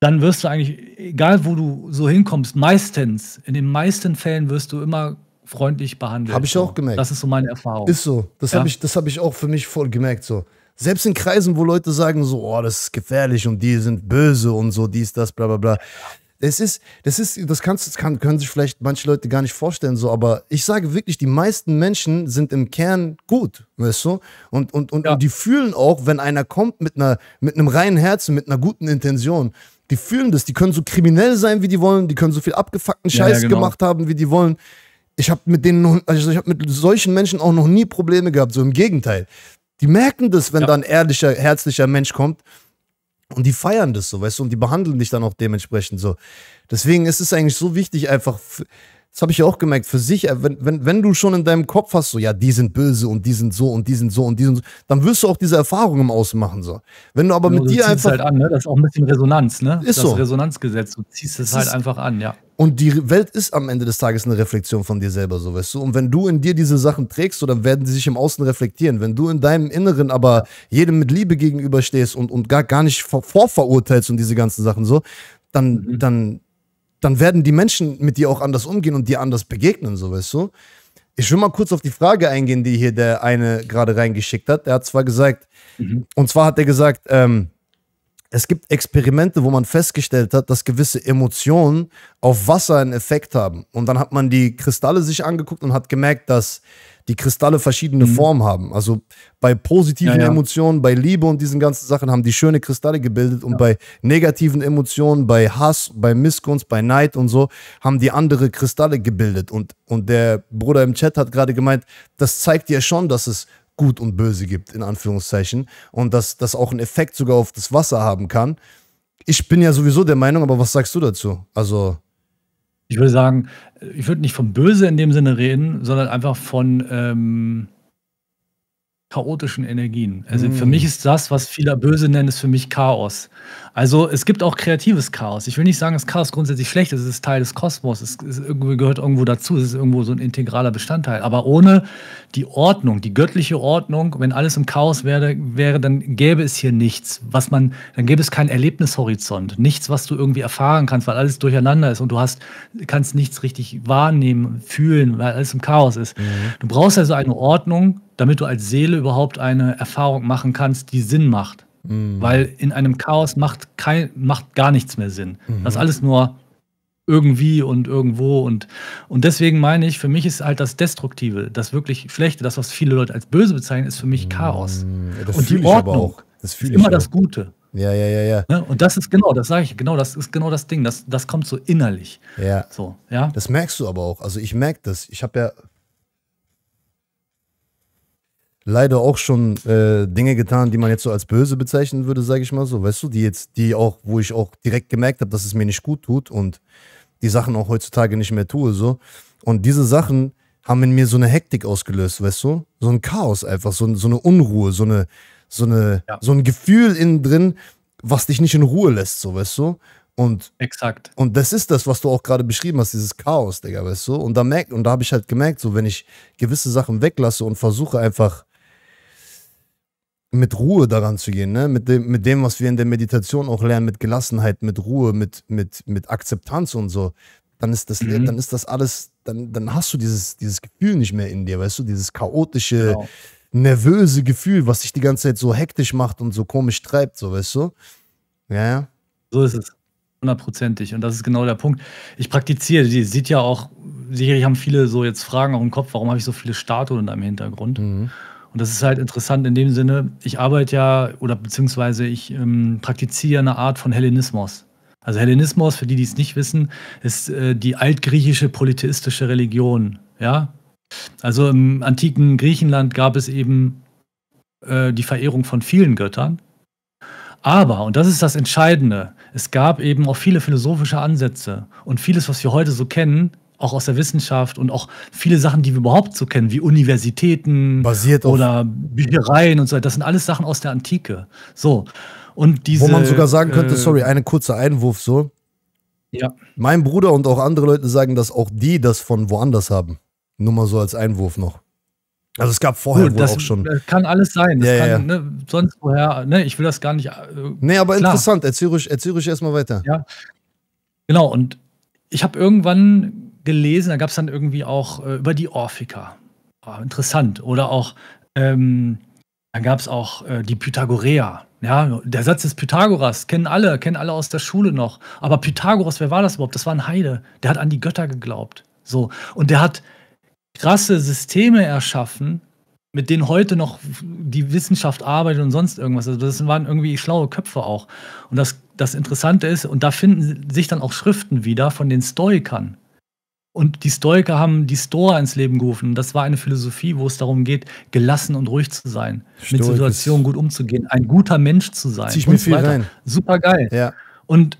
dann wirst du eigentlich, egal wo du so hinkommst, meistens, in den meisten Fällen wirst du immer freundlich behandelt. Habe ich auch so. gemerkt. Das ist so meine Erfahrung. Ist so. Das ja? habe ich, hab ich auch für mich voll gemerkt. So. Selbst in Kreisen, wo Leute sagen so, oh, das ist gefährlich und die sind böse und so, dies, das, bla bla bla. Es ist, das ist, das kannst, du, kann, können sich vielleicht manche Leute gar nicht vorstellen, so, aber ich sage wirklich, die meisten Menschen sind im Kern gut, weißt du? Und, und, und, ja. und die fühlen auch, wenn einer kommt mit einer, mit einem reinen Herzen, mit einer guten Intention, die fühlen das, die können so kriminell sein, wie die wollen, die können so viel abgefuckten Scheiß ja, ja, genau. gemacht haben, wie die wollen. Ich habe mit denen, also ich habe mit solchen Menschen auch noch nie Probleme gehabt, so im Gegenteil. Die merken das, wenn ja. da ein ehrlicher, herzlicher Mensch kommt und die feiern das so, weißt du, und die behandeln dich dann auch dementsprechend so. Deswegen ist es eigentlich so wichtig, einfach, das habe ich ja auch gemerkt, für sich, äh, wenn, wenn, wenn du schon in deinem Kopf hast, so, ja, die sind böse und die sind so und die sind so und die sind so, dann wirst du auch diese Erfahrung im Außen machen, so. Wenn du aber ja, genau, mit du dir einfach. Halt an, ne? Das ist auch ein bisschen Resonanz, ne? Ist das so. Resonanzgesetz, du ziehst es halt einfach an, ja. Und die Welt ist am Ende des Tages eine Reflexion von dir selber, so weißt du. Und wenn du in dir diese Sachen trägst, so, dann werden sie sich im Außen reflektieren. Wenn du in deinem Inneren aber jedem mit Liebe gegenüberstehst und, und gar, gar nicht vor, vorverurteilst und diese ganzen Sachen so, dann, mhm. dann, dann werden die Menschen mit dir auch anders umgehen und dir anders begegnen, so weißt du. Ich will mal kurz auf die Frage eingehen, die hier der eine gerade reingeschickt hat. Der hat zwar gesagt, mhm. und zwar hat er gesagt, ähm, es gibt Experimente, wo man festgestellt hat, dass gewisse Emotionen auf Wasser einen Effekt haben. Und dann hat man die Kristalle sich angeguckt und hat gemerkt, dass die Kristalle verschiedene mhm. Formen haben. Also bei positiven ja, ja. Emotionen, bei Liebe und diesen ganzen Sachen haben die schöne Kristalle gebildet und ja. bei negativen Emotionen, bei Hass, bei Missgunst, bei Neid und so haben die andere Kristalle gebildet. Und, und der Bruder im Chat hat gerade gemeint, das zeigt dir schon, dass es Gut und Böse gibt, in Anführungszeichen. Und dass das auch einen Effekt sogar auf das Wasser haben kann. Ich bin ja sowieso der Meinung, aber was sagst du dazu? Also. Ich würde sagen, ich würde nicht von Böse in dem Sinne reden, sondern einfach von ähm, chaotischen Energien. Also mm. für mich ist das, was viele Böse nennen, ist für mich Chaos. Also es gibt auch kreatives Chaos. Ich will nicht sagen, dass Chaos grundsätzlich schlecht ist. Es ist Teil des Kosmos. Es, ist, gehört irgendwo dazu. Es ist irgendwo so ein integraler Bestandteil. Aber ohne die Ordnung, die göttliche Ordnung, wenn alles im Chaos wäre, wäre, dann gäbe es hier nichts, was man, dann gäbe es keinen Erlebnishorizont, nichts, was du irgendwie erfahren kannst, weil alles durcheinander ist und du hast, kannst nichts richtig wahrnehmen, fühlen, weil alles im Chaos ist. Mhm. Du brauchst also eine Ordnung, damit du als Seele überhaupt eine Erfahrung machen kannst, die Sinn macht. Mhm. Weil in einem Chaos macht, kein, macht gar nichts mehr Sinn. Mhm. Das ist alles nur irgendwie und irgendwo und, und deswegen meine ich, für mich ist halt das Destruktive, das wirklich Schlechte, das, was viele Leute als böse bezeichnen, ist für mich mhm. Chaos. Ja, und die Ordnung ist immer auch. das Gute. Ja, ja, ja, ja. Ne? Und das ist genau, das sage ich, genau, das ist genau das Ding. Das, das kommt so innerlich. Ja. So, ja. Das merkst du aber auch. Also ich merke das. Ich habe ja leider auch schon äh, Dinge getan, die man jetzt so als böse bezeichnen würde, sage ich mal so, weißt du, die jetzt, die auch, wo ich auch direkt gemerkt habe, dass es mir nicht gut tut und die Sachen auch heutzutage nicht mehr tue, so. Und diese Sachen haben in mir so eine Hektik ausgelöst, weißt du? So ein Chaos einfach, so, so eine Unruhe, so eine, so eine, ja. so ein Gefühl innen drin, was dich nicht in Ruhe lässt, so, weißt du? Und, Exakt. Und das ist das, was du auch gerade beschrieben hast, dieses Chaos, Digga, weißt du? Und da merkt, und da habe ich halt gemerkt, so wenn ich gewisse Sachen weglasse und versuche einfach mit Ruhe daran zu gehen, ne? mit, dem, mit dem, was wir in der Meditation auch lernen, mit Gelassenheit, mit Ruhe, mit, mit, mit Akzeptanz und so, dann ist das, mhm. dann ist das alles, dann, dann hast du dieses, dieses Gefühl nicht mehr in dir, weißt du, dieses chaotische, genau. nervöse Gefühl, was dich die ganze Zeit so hektisch macht und so komisch treibt, so, weißt du? Ja, ja. So ist es. Hundertprozentig. Und das ist genau der Punkt. Ich praktiziere, die sieht ja auch, sicherlich haben viele so jetzt Fragen auch im Kopf, warum habe ich so viele Statuen in einem Hintergrund? Mhm. Und das ist halt interessant in dem Sinne, ich arbeite ja oder beziehungsweise ich ähm, praktiziere eine Art von Hellenismus. Also Hellenismus, für die, die es nicht wissen, ist äh, die altgriechische polytheistische Religion. Ja? Also im antiken Griechenland gab es eben äh, die Verehrung von vielen Göttern. Aber, und das ist das Entscheidende, es gab eben auch viele philosophische Ansätze und vieles, was wir heute so kennen, auch aus der Wissenschaft und auch viele Sachen, die wir überhaupt so kennen, wie Universitäten Basiert oder Büchereien und so. Das sind alles Sachen aus der Antike. So. Und diese, Wo man sogar sagen könnte, äh, sorry, eine kurze Einwurf so. Ja. Mein Bruder und auch andere Leute sagen, dass auch die das von woanders haben. Nur mal so als Einwurf noch. Also es gab vorher Gut, das, auch schon. Äh, kann alles sein. Ja, kann, ja. Ne, sonst woher, ne, ich will das gar nicht. Äh, nee, aber klar. interessant. Erzähl ruhig, erzähl ruhig erstmal weiter. Ja. Genau, und ich habe irgendwann gelesen, da gab es dann irgendwie auch äh, über die Orphiker. Oh, ah, interessant. Oder auch, ähm, dann gab es auch äh, die Pythagorea. Ja, der Satz des Pythagoras, kennen alle, kennen alle aus der Schule noch. Aber Pythagoras, wer war das überhaupt? Das war ein Heide. Der hat an die Götter geglaubt. So. Und der hat krasse Systeme erschaffen, mit denen heute noch die Wissenschaft arbeitet und sonst irgendwas. Also das waren irgendwie schlaue Köpfe auch. Und das, das Interessante ist, und da finden sich dann auch Schriften wieder von den Stoikern. Und die Stoiker haben die Stoa ins Leben gerufen. Das war eine Philosophie, wo es darum geht, gelassen und ruhig zu sein, Stoik mit Situationen gut umzugehen, ein guter Mensch zu sein. Zieh ich mir viel weiter. rein. Super geil. Ja. Und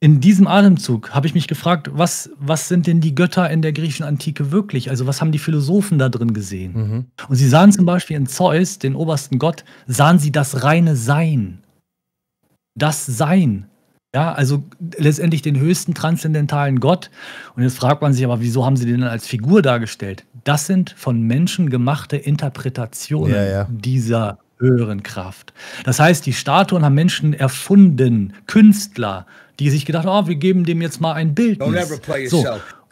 in diesem Atemzug habe ich mich gefragt, was, was sind denn die Götter in der griechischen Antike wirklich? Also, was haben die Philosophen da drin gesehen? Mhm. Und sie sahen zum Beispiel in Zeus, den obersten Gott, sahen sie das reine Sein. Das Sein. Ja, also letztendlich den höchsten transzendentalen Gott. Und jetzt fragt man sich aber, wieso haben sie den dann als Figur dargestellt? Das sind von Menschen gemachte Interpretationen ja, ja. dieser höheren Kraft. Das heißt, die Statuen haben Menschen erfunden, Künstler, die sich gedacht haben, oh, wir geben dem jetzt mal ein Bild. So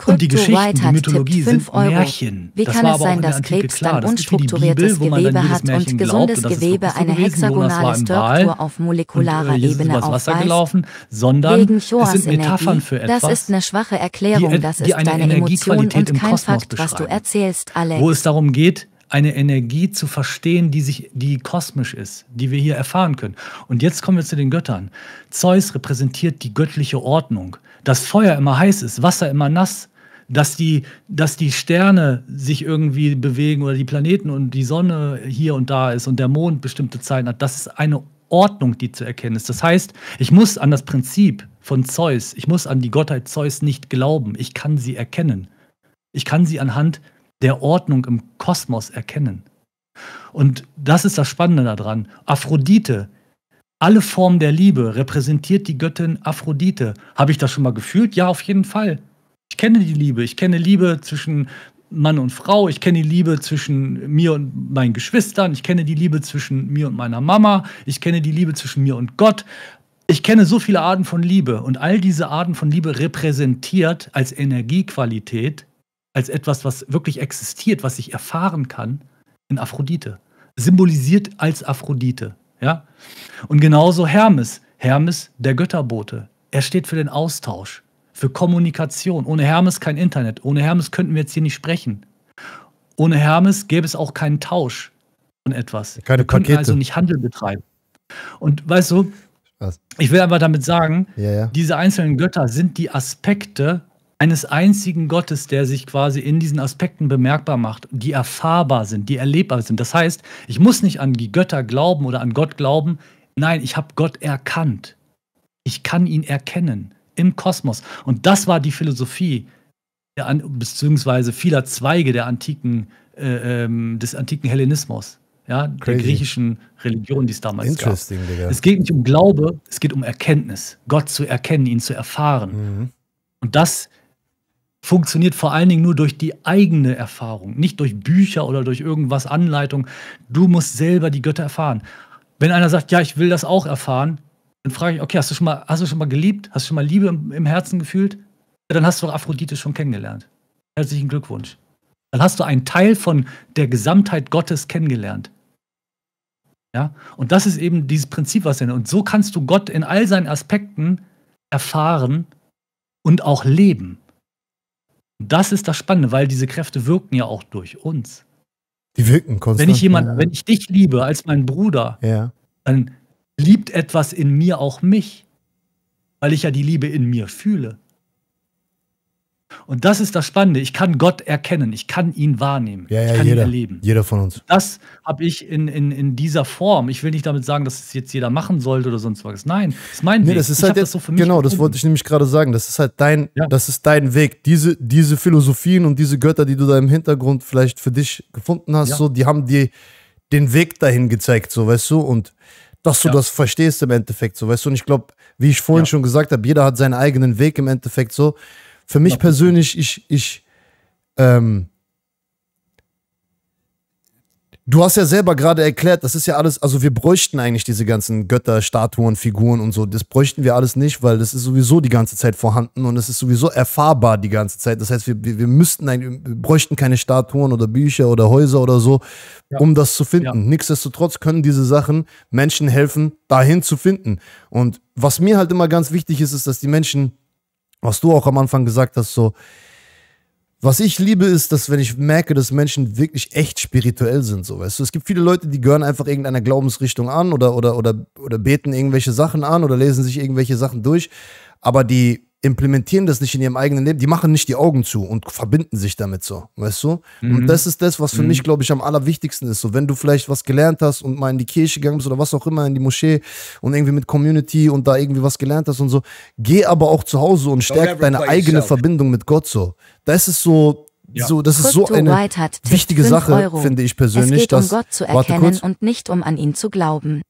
und die Geschichten, die Mythologie sind Märchen. Wie kann es sein, dass Krebs dann unstrukturiertes Gewebe hat und gesundes Gewebe eine hexagonale Struktur auf molekularer äh, Ebene aufweist? Wegen Choas das Metaphern für etwas. Das ist eine schwache Erklärung, äh, das ist deine Emotion und kein Fakt, was du erzählst, Alex. Wo es darum geht, eine Energie zu verstehen, die sich, die kosmisch ist, die wir hier erfahren können. Und jetzt kommen wir zu den Göttern. Zeus repräsentiert die göttliche Ordnung dass Feuer immer heiß ist, Wasser immer nass, dass die, dass die Sterne sich irgendwie bewegen oder die Planeten und die Sonne hier und da ist und der Mond bestimmte Zeiten hat. Das ist eine Ordnung, die zu erkennen ist. Das heißt, ich muss an das Prinzip von Zeus, ich muss an die Gottheit Zeus nicht glauben. Ich kann sie erkennen. Ich kann sie anhand der Ordnung im Kosmos erkennen. Und das ist das Spannende daran. Aphrodite alle Formen der Liebe repräsentiert die Göttin Aphrodite. Habe ich das schon mal gefühlt? Ja, auf jeden Fall. Ich kenne die Liebe. Ich kenne Liebe zwischen Mann und Frau. Ich kenne die Liebe zwischen mir und meinen Geschwistern. Ich kenne die Liebe zwischen mir und meiner Mama. Ich kenne die Liebe zwischen mir und Gott. Ich kenne so viele Arten von Liebe und all diese Arten von Liebe repräsentiert als Energiequalität, als etwas, was wirklich existiert, was ich erfahren kann, in Aphrodite. Symbolisiert als Aphrodite. Ja? Und genauso Hermes. Hermes, der Götterbote. Er steht für den Austausch, für Kommunikation. Ohne Hermes kein Internet. Ohne Hermes könnten wir jetzt hier nicht sprechen. Ohne Hermes gäbe es auch keinen Tausch von etwas. Keine wir könnten Pakete. also nicht Handel betreiben. Und weißt du, Was? ich will einfach damit sagen, ja, ja. diese einzelnen Götter sind die Aspekte eines einzigen Gottes, der sich quasi in diesen Aspekten bemerkbar macht, die erfahrbar sind, die erlebbar sind. Das heißt, ich muss nicht an die Götter glauben oder an Gott glauben. Nein, ich habe Gott erkannt. Ich kann ihn erkennen im Kosmos. Und das war die Philosophie der, beziehungsweise vieler Zweige der antiken, äh, ähm, des antiken Hellenismus ja, der griechischen Religion, die es damals Interesting, gab. Digga. Es geht nicht um Glaube, es geht um Erkenntnis. Gott zu erkennen, ihn zu erfahren. Mhm. Und das funktioniert vor allen Dingen nur durch die eigene Erfahrung, nicht durch Bücher oder durch irgendwas Anleitung. Du musst selber die Götter erfahren. Wenn einer sagt, ja, ich will das auch erfahren, dann frage ich, okay, hast du schon mal, hast du schon mal geliebt? Hast du schon mal Liebe im, im Herzen gefühlt? Ja, dann hast du doch Aphrodite schon kennengelernt. Herzlichen Glückwunsch. Dann hast du einen Teil von der Gesamtheit Gottes kennengelernt. Ja? Und das ist eben dieses Prinzip, was er nennt. Und so kannst du Gott in all seinen Aspekten erfahren und auch leben. Das ist das Spannende, weil diese Kräfte wirken ja auch durch uns. Die wirken konstant. Wenn ich jemand, wenn ich dich liebe als mein Bruder, ja. dann liebt etwas in mir auch mich, weil ich ja die Liebe in mir fühle. Und das ist das Spannende. Ich kann Gott erkennen, ich kann ihn wahrnehmen, ja, ja, ich kann jeder, ihn erleben. Jeder von uns. Das habe ich in, in, in dieser Form. Ich will nicht damit sagen, dass es jetzt jeder machen sollte oder sonst was. Nein, das ist mein nee, Weg. Das ist ich halt jetzt, das so für mich genau, gefunden. das wollte ich nämlich gerade sagen. Das ist halt dein, ja. das ist dein Weg. Diese, diese Philosophien und diese Götter, die du da im Hintergrund vielleicht für dich gefunden hast, so, die haben dir den Weg dahin gezeigt, so weißt du, und dass du das verstehst im Endeffekt, so weißt du. Und ich glaube, wie ich vorhin schon gesagt habe, jeder hat seinen eigenen Weg im Endeffekt so. Für mich persönlich, ich, ich, ähm, Du hast ja selber gerade erklärt, das ist ja alles, also wir bräuchten eigentlich diese ganzen Götter, Statuen, Figuren und so. Das bräuchten wir alles nicht, weil das ist sowieso die ganze Zeit vorhanden und es ist sowieso erfahrbar die ganze Zeit. Das heißt, wir, wir müssten ein, wir bräuchten keine Statuen oder Bücher oder Häuser oder so, ja. um das zu finden. Ja. Nichtsdestotrotz können diese Sachen Menschen helfen, dahin zu finden. Und was mir halt immer ganz wichtig ist, ist, dass die Menschen was du auch am Anfang gesagt hast, so, was ich liebe, ist, dass wenn ich merke, dass Menschen wirklich echt spirituell sind, so weißt du. Es gibt viele Leute, die gehören einfach irgendeiner Glaubensrichtung an oder, oder, oder, oder beten irgendwelche Sachen an oder lesen sich irgendwelche Sachen durch, aber die implementieren das nicht in ihrem eigenen Leben. Die machen nicht die Augen zu und verbinden sich damit so, weißt du? Mhm. Und das ist das, was für mhm. mich, glaube ich, am allerwichtigsten ist. So, wenn du vielleicht was gelernt hast und mal in die Kirche gegangen bist oder was auch immer, in die Moschee und irgendwie mit Community und da irgendwie was gelernt hast und so, geh aber auch zu Hause und stärk deine eigene yourself. Verbindung mit Gott so. Das ist so, ja. So, das Crypto ist so eine wichtige Sache, Euro. finde ich persönlich. Es geht dass, um Gott zu erkennen und nicht um an ihn zu glauben.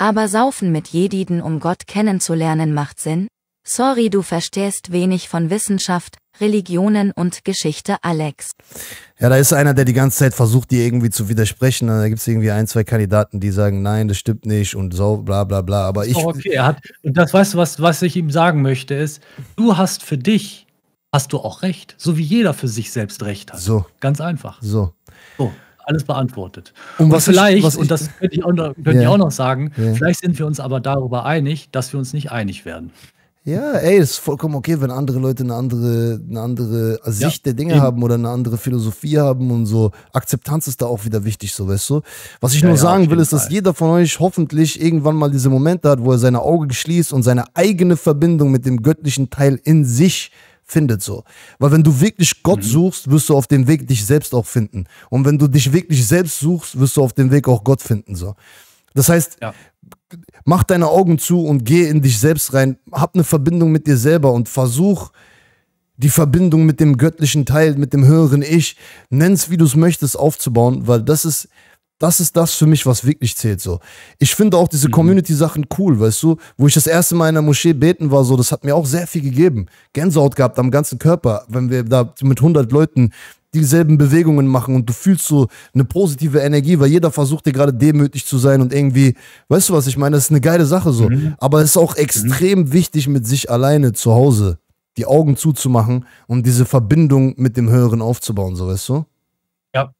Aber saufen mit Jediden, um Gott kennenzulernen, macht Sinn? Sorry, du verstehst wenig von Wissenschaft, Religionen und Geschichte, Alex. Ja, da ist einer, der die ganze Zeit versucht, dir irgendwie zu widersprechen. Da gibt es irgendwie ein, zwei Kandidaten, die sagen, nein, das stimmt nicht und so, bla bla bla. Aber ich. Oh, okay, er hat, und das weißt du, was, was ich ihm sagen möchte, ist, du hast für dich, hast du auch recht. So wie jeder für sich selbst recht hat. So. Ganz einfach. So. So alles beantwortet. Und, und was vielleicht, ich, was und das könnte ich auch noch, yeah. auch noch sagen, yeah. vielleicht sind wir uns aber darüber einig, dass wir uns nicht einig werden. Ja, ey, ist vollkommen okay, wenn andere Leute eine andere, eine andere Sicht ja, der Dinge eben. haben oder eine andere Philosophie haben und so. Akzeptanz ist da auch wieder wichtig, so weißt du. Was ich ja, nur ja, sagen will, ist, dass Fall. jeder von euch hoffentlich irgendwann mal diese Momente hat, wo er seine Augen schließt und seine eigene Verbindung mit dem göttlichen Teil in sich findet so. Weil wenn du wirklich Gott mhm. suchst, wirst du auf dem Weg dich selbst auch finden. Und wenn du dich wirklich selbst suchst, wirst du auf dem Weg auch Gott finden so. Das heißt, mach deine Augen zu und geh in dich selbst rein. Hab eine Verbindung mit dir selber und versuch die Verbindung mit dem göttlichen Teil, mit dem höheren Ich, nenn's wie du es möchtest, aufzubauen, weil das ist das ist das für mich, was wirklich zählt. So, ich finde auch diese mhm. Community-Sachen cool, weißt du, wo ich das erste Mal in der Moschee beten war, so, das hat mir auch sehr viel gegeben. Gänsehaut gehabt am ganzen Körper, wenn wir da mit 100 Leuten dieselben Bewegungen machen und du fühlst so eine positive Energie, weil jeder versucht dir gerade demütig zu sein und irgendwie, weißt du was ich meine, das ist eine geile Sache so. Mhm. Aber es ist auch mhm. extrem mhm. wichtig, mit sich alleine zu Hause die Augen zuzumachen und diese Verbindung mit dem Höheren aufzubauen, so weißt du? Ja,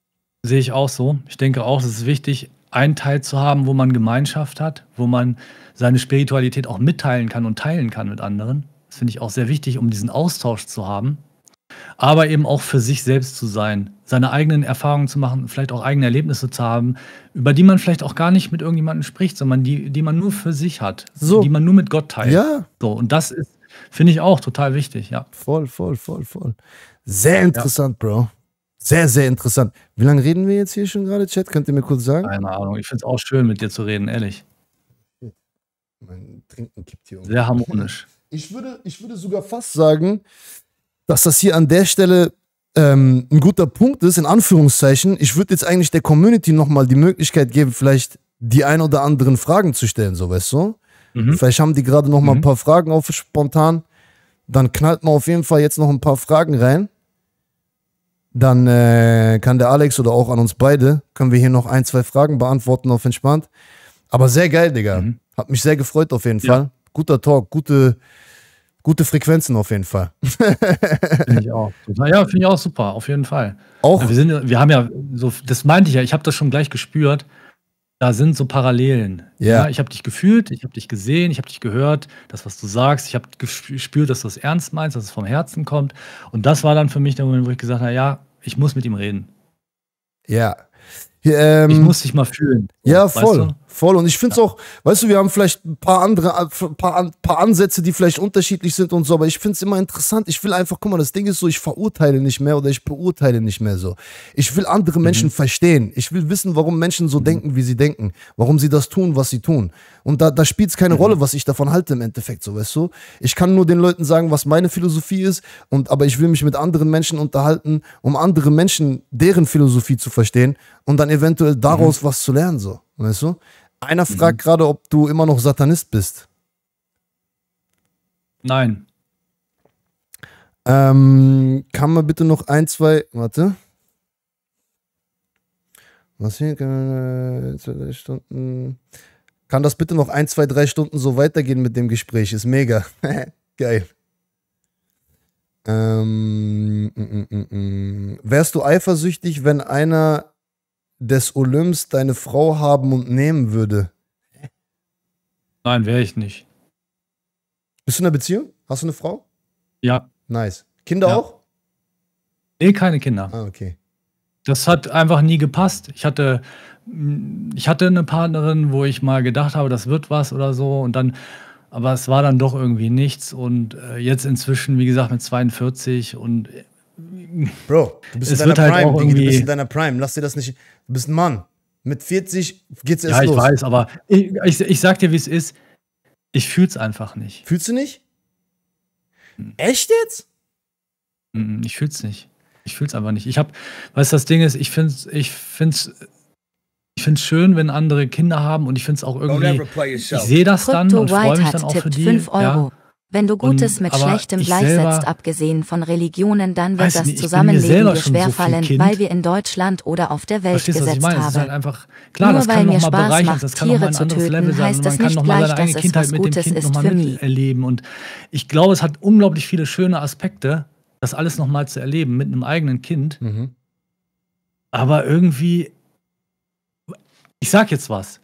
sehe ich auch so. Ich denke auch, es ist wichtig, einen Teil zu haben, wo man Gemeinschaft hat, wo man seine Spiritualität auch mitteilen kann und teilen kann mit anderen. Das finde ich auch sehr wichtig, um diesen Austausch zu haben aber eben auch für sich selbst zu sein, seine eigenen Erfahrungen zu machen, vielleicht auch eigene Erlebnisse zu haben, über die man vielleicht auch gar nicht mit irgendjemandem spricht, sondern die, die man nur für sich hat, so. die man nur mit Gott teilt. Ja. So, und das ist, finde ich auch total wichtig, ja. Voll, voll, voll, voll. Sehr interessant, ja. Bro. Sehr, sehr interessant. Wie lange reden wir jetzt hier schon gerade, Chat? Könnt ihr mir kurz sagen? Keine Ahnung, ich finde es auch schön, mit dir zu reden, ehrlich. Mein Trinken kippt hier um. Sehr harmonisch. Ich würde, ich würde sogar fast sagen, dass das hier an der Stelle ähm, ein guter Punkt ist, in Anführungszeichen. Ich würde jetzt eigentlich der Community nochmal die Möglichkeit geben, vielleicht die ein oder anderen Fragen zu stellen, so weißt du? Mhm. Vielleicht haben die gerade nochmal mhm. ein paar Fragen auf spontan. Dann knallt man auf jeden Fall jetzt noch ein paar Fragen rein. Dann äh, kann der Alex oder auch an uns beide, können wir hier noch ein, zwei Fragen beantworten auf entspannt. Aber sehr geil, Digga. Mhm. Hat mich sehr gefreut auf jeden ja. Fall. Guter Talk, gute, gute Frequenzen auf jeden Fall. finde ich auch. Naja, finde ich auch super, auf jeden Fall. Auch. wir, sind, wir haben ja, so, das meinte ich ja, ich habe das schon gleich gespürt. Da sind so Parallelen. Yeah. Ja. Ich habe dich gefühlt, ich habe dich gesehen, ich habe dich gehört, das, was du sagst. Ich habe gespürt, dass du es das ernst meinst, dass es vom Herzen kommt. Und das war dann für mich der Moment, wo ich gesagt habe, ja, ich muss mit ihm reden. Ja. Yeah. Ähm, ich muss dich mal fühlen. Ja, voll. du? Voll. Und ich finde es ja. auch, weißt du, wir haben vielleicht ein paar andere, äh, paar, paar Ansätze, die vielleicht unterschiedlich sind und so, aber ich finde es immer interessant. Ich will einfach, guck mal, das Ding ist so, ich verurteile nicht mehr oder ich beurteile nicht mehr so. Ich will andere mhm. Menschen verstehen. Ich will wissen, warum Menschen so mhm. denken, wie sie denken, warum sie das tun, was sie tun. Und da, da spielt es keine mhm. Rolle, was ich davon halte im Endeffekt, so weißt du. Ich kann nur den Leuten sagen, was meine Philosophie ist, und aber ich will mich mit anderen Menschen unterhalten, um andere Menschen, deren Philosophie zu verstehen und dann eventuell daraus mhm. was zu lernen, so. Weißt du? Einer mhm. fragt mhm. gerade, ob du immer noch Satanist bist. Nein. Ähm, kann man bitte noch ein, zwei. Warte. Was hier? Äh, zwei, drei Stunden. Kann das bitte noch ein, zwei, drei Stunden so weitergehen mit dem Gespräch? Ist mega. Geil. Ähm, m -m -m wärst du eifersüchtig, wenn einer des Olymps deine Frau haben und nehmen würde? Nein, wäre ich nicht. Bist du in einer Beziehung? Hast du eine Frau? Ja. Nice. Kinder ja. auch? Nee, keine Kinder. Ah, okay. Das hat einfach nie gepasst. Ich hatte, mm, ich hatte eine Partnerin, wo ich mal gedacht habe, das wird was oder so. Und dann, aber es war dann doch irgendwie nichts. Und äh, jetzt inzwischen, wie gesagt, mit 42 und äh, Bro, du bist, es in deiner, halt Prime, Digi, du bist in deiner Prime. Lass dir das nicht. Du bist ein Mann. Mit 40 geht's erst los. Ja, ich weiß, aber ich, ich, ich sag dir, wie es ist. Ich fühl's einfach nicht. Fühlst du nicht? Hm. Echt jetzt? Hm, ich fühl's nicht. Ich fühl's einfach nicht. Ich hab, weißt du, das Ding ist, ich find's, ich find's, ich find's schön, wenn andere Kinder haben und ich find's auch irgendwie. Ich sehe das dann und freue mich dann auch für die. 5 Euro. Ja. Wenn du Gutes und, mit Schlechtem gleichsetzt, abgesehen von Religionen, dann wird das nicht, Zusammenleben dir schwerfallen, so weil wir in Deutschland oder auf der Welt Verstehst, gesetzt haben. Halt einfach, klar, Nur kann mir Spaß macht, Tiere zu töten, heißt es nicht gleich, dass es was Gutes ist für mich. Erleben. Und ich glaube, es hat unglaublich viele schöne Aspekte, das alles nochmal zu erleben mit einem eigenen Kind. Mhm. Aber irgendwie, ich sag jetzt was.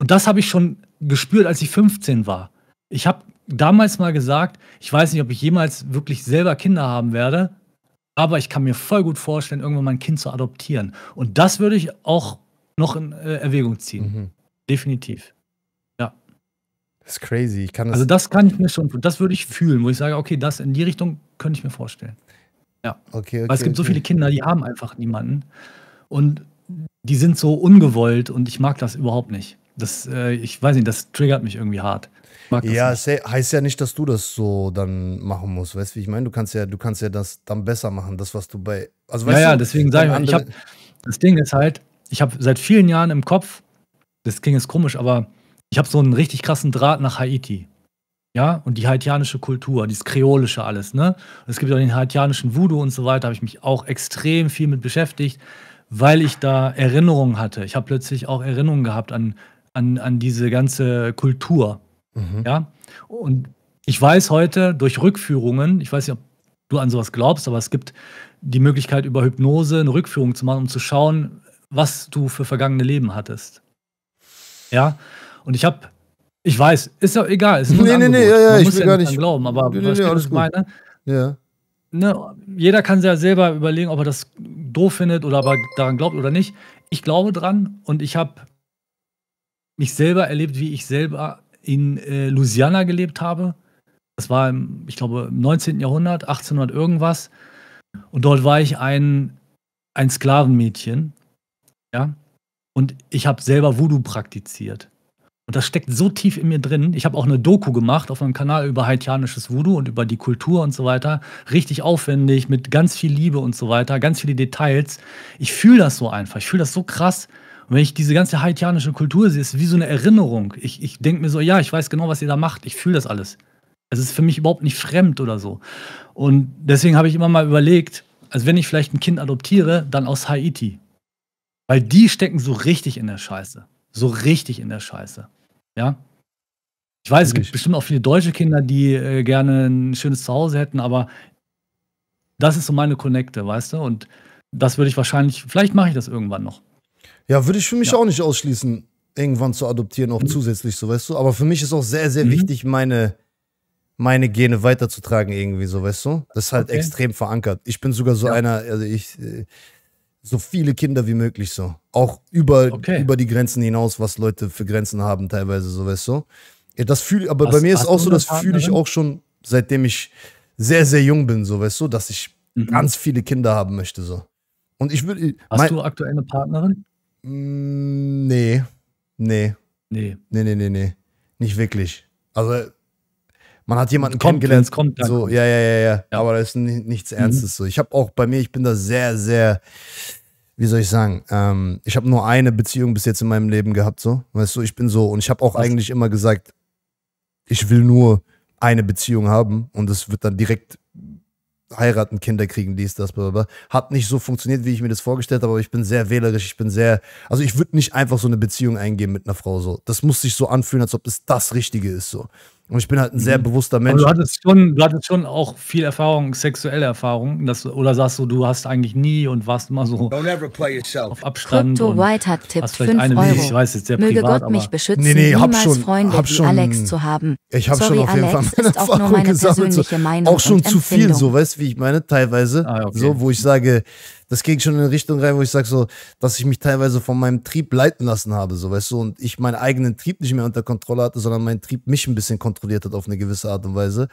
Und das habe ich schon gespürt, als ich 15 war. Ich habe damals mal gesagt, ich weiß nicht, ob ich jemals wirklich selber Kinder haben werde, aber ich kann mir voll gut vorstellen, irgendwann mein Kind zu adoptieren. Und das würde ich auch noch in äh, Erwägung ziehen. Mhm. Definitiv. Ja. Das ist crazy. Ich kann das also das kann ich mir schon, das würde ich fühlen, wo ich sage, okay, das in die Richtung könnte ich mir vorstellen. Ja. Okay, okay, Weil es gibt okay. so viele Kinder, die haben einfach niemanden. Und die sind so ungewollt und ich mag das überhaupt nicht. Das, äh, ich weiß nicht, das triggert mich irgendwie hart. Mag ja, das ne? heißt ja nicht, dass du das so dann machen musst. Weißt du, wie ich meine? Du kannst ja, du kannst ja das dann besser machen, das, was du bei. Also, weißt ja, du, ja, deswegen sage ich, mal, ich habe. das Ding ist halt, ich habe seit vielen Jahren im Kopf, das klingt jetzt komisch, aber ich habe so einen richtig krassen Draht nach Haiti. Ja, und die haitianische Kultur, dieses kreolische alles, ne? Es gibt auch den haitianischen Voodoo und so weiter, habe ich mich auch extrem viel mit beschäftigt, weil ich da Erinnerungen hatte. Ich habe plötzlich auch Erinnerungen gehabt an, an, an diese ganze Kultur. Mhm. Ja. Und ich weiß heute durch Rückführungen, ich weiß nicht, ob du an sowas glaubst, aber es gibt die Möglichkeit, über Hypnose eine Rückführung zu machen, um zu schauen, was du für vergangene Leben hattest. Ja. Und ich habe, ich weiß, ist ja egal. Ist nur nee, nee, nee, ja, ja, ich will ja gar nicht glauben, aber nee, nee, nee, alles gut. Meine, ja. Ne, jeder kann ja selber überlegen, ob er das doof findet oder aber daran glaubt oder nicht. Ich glaube dran und ich habe mich selber erlebt, wie ich selber in äh, Louisiana gelebt habe. Das war, im, ich glaube, im 19. Jahrhundert, 1800 irgendwas. Und dort war ich ein, ein Sklavenmädchen. Ja. Und ich habe selber Voodoo praktiziert. Und das steckt so tief in mir drin. Ich habe auch eine Doku gemacht auf meinem Kanal über haitianisches Voodoo und über die Kultur und so weiter. Richtig aufwendig, mit ganz viel Liebe und so weiter, ganz viele Details. Ich fühle das so einfach. Ich fühle das so krass. Und wenn ich diese ganze haitianische Kultur sehe, ist es wie so eine Erinnerung. Ich, ich denke mir so, ja, ich weiß genau, was ihr da macht. Ich fühle das alles. Es ist für mich überhaupt nicht fremd oder so. Und deswegen habe ich immer mal überlegt, also wenn ich vielleicht ein Kind adoptiere, dann aus Haiti. Weil die stecken so richtig in der Scheiße. So richtig in der Scheiße. Ja? Ich weiß, es gibt bestimmt auch viele deutsche Kinder, die äh, gerne ein schönes Zuhause hätten, aber das ist so meine Connecte, weißt du? Und das würde ich wahrscheinlich, vielleicht mache ich das irgendwann noch. Ja, würde ich für mich ja. auch nicht ausschließen, irgendwann zu adoptieren, auch mhm. zusätzlich, so weißt du. Aber für mich ist auch sehr, sehr mhm. wichtig, meine, meine Gene weiterzutragen, irgendwie, so weißt du. Das ist halt okay. extrem verankert. Ich bin sogar so ja. einer, also ich, äh, so viele Kinder wie möglich, so. Auch über, okay. über die Grenzen hinaus, was Leute für Grenzen haben, teilweise, so weißt du. Ja, das fühle, aber was, bei mir ist auch so, das fühle ich auch schon, seitdem ich sehr, sehr jung bin, so weißt du, dass ich mhm. ganz viele Kinder haben möchte, so. Und ich würde. Äh, hast mein, du aktuell eine Partnerin? Mm, nee. Nee. Nee. Nee, nee, nee, nee. Nicht wirklich. Also, man hat jemanden kommt, kennengelernt. Kommt, dann so, ja, ja, ja, ja, ja. Aber das ist nichts mhm. Ernstes. So. Ich habe auch bei mir, ich bin da sehr, sehr, wie soll ich sagen, ähm, ich habe nur eine Beziehung bis jetzt in meinem Leben gehabt. So, weißt du, ich bin so und ich habe auch Was? eigentlich immer gesagt, ich will nur eine Beziehung haben und es wird dann direkt heiraten, Kinder kriegen, dies, das, blablabla. Hat nicht so funktioniert, wie ich mir das vorgestellt habe, aber ich bin sehr wählerisch, ich bin sehr, also ich würde nicht einfach so eine Beziehung eingehen mit einer Frau so. Das muss sich so anfühlen, als ob es das Richtige ist so. Und ich bin halt ein sehr mhm. bewusster Mensch. du hattest schon, du hattest schon auch viel Erfahrung, sexuelle Erfahrung. Das, oder sagst du, du hast eigentlich nie und warst immer so auf Abstand. Crypto White hat Tipp 5 eine, Euro. Ich weiß, jetzt sehr Möge privat, Gott mich beschützen, nee, nee, niemals schon, Freunde hab schon, Alex zu haben. Ich habe schon auf jeden Fall meine ist Erfahrung auch nur meine gesammelt. Persönliche Meinung auch schon zu viel, so weißt du, wie ich meine, teilweise. Ah, okay. So, wo ich sage, das ging schon in Richtung rein, wo ich sage so, dass ich mich teilweise von meinem Trieb leiten lassen habe, so weißt du, und ich meinen eigenen Trieb nicht mehr unter Kontrolle hatte, sondern mein Trieb mich ein bisschen kontrolliert hat auf eine gewisse Art und Weise,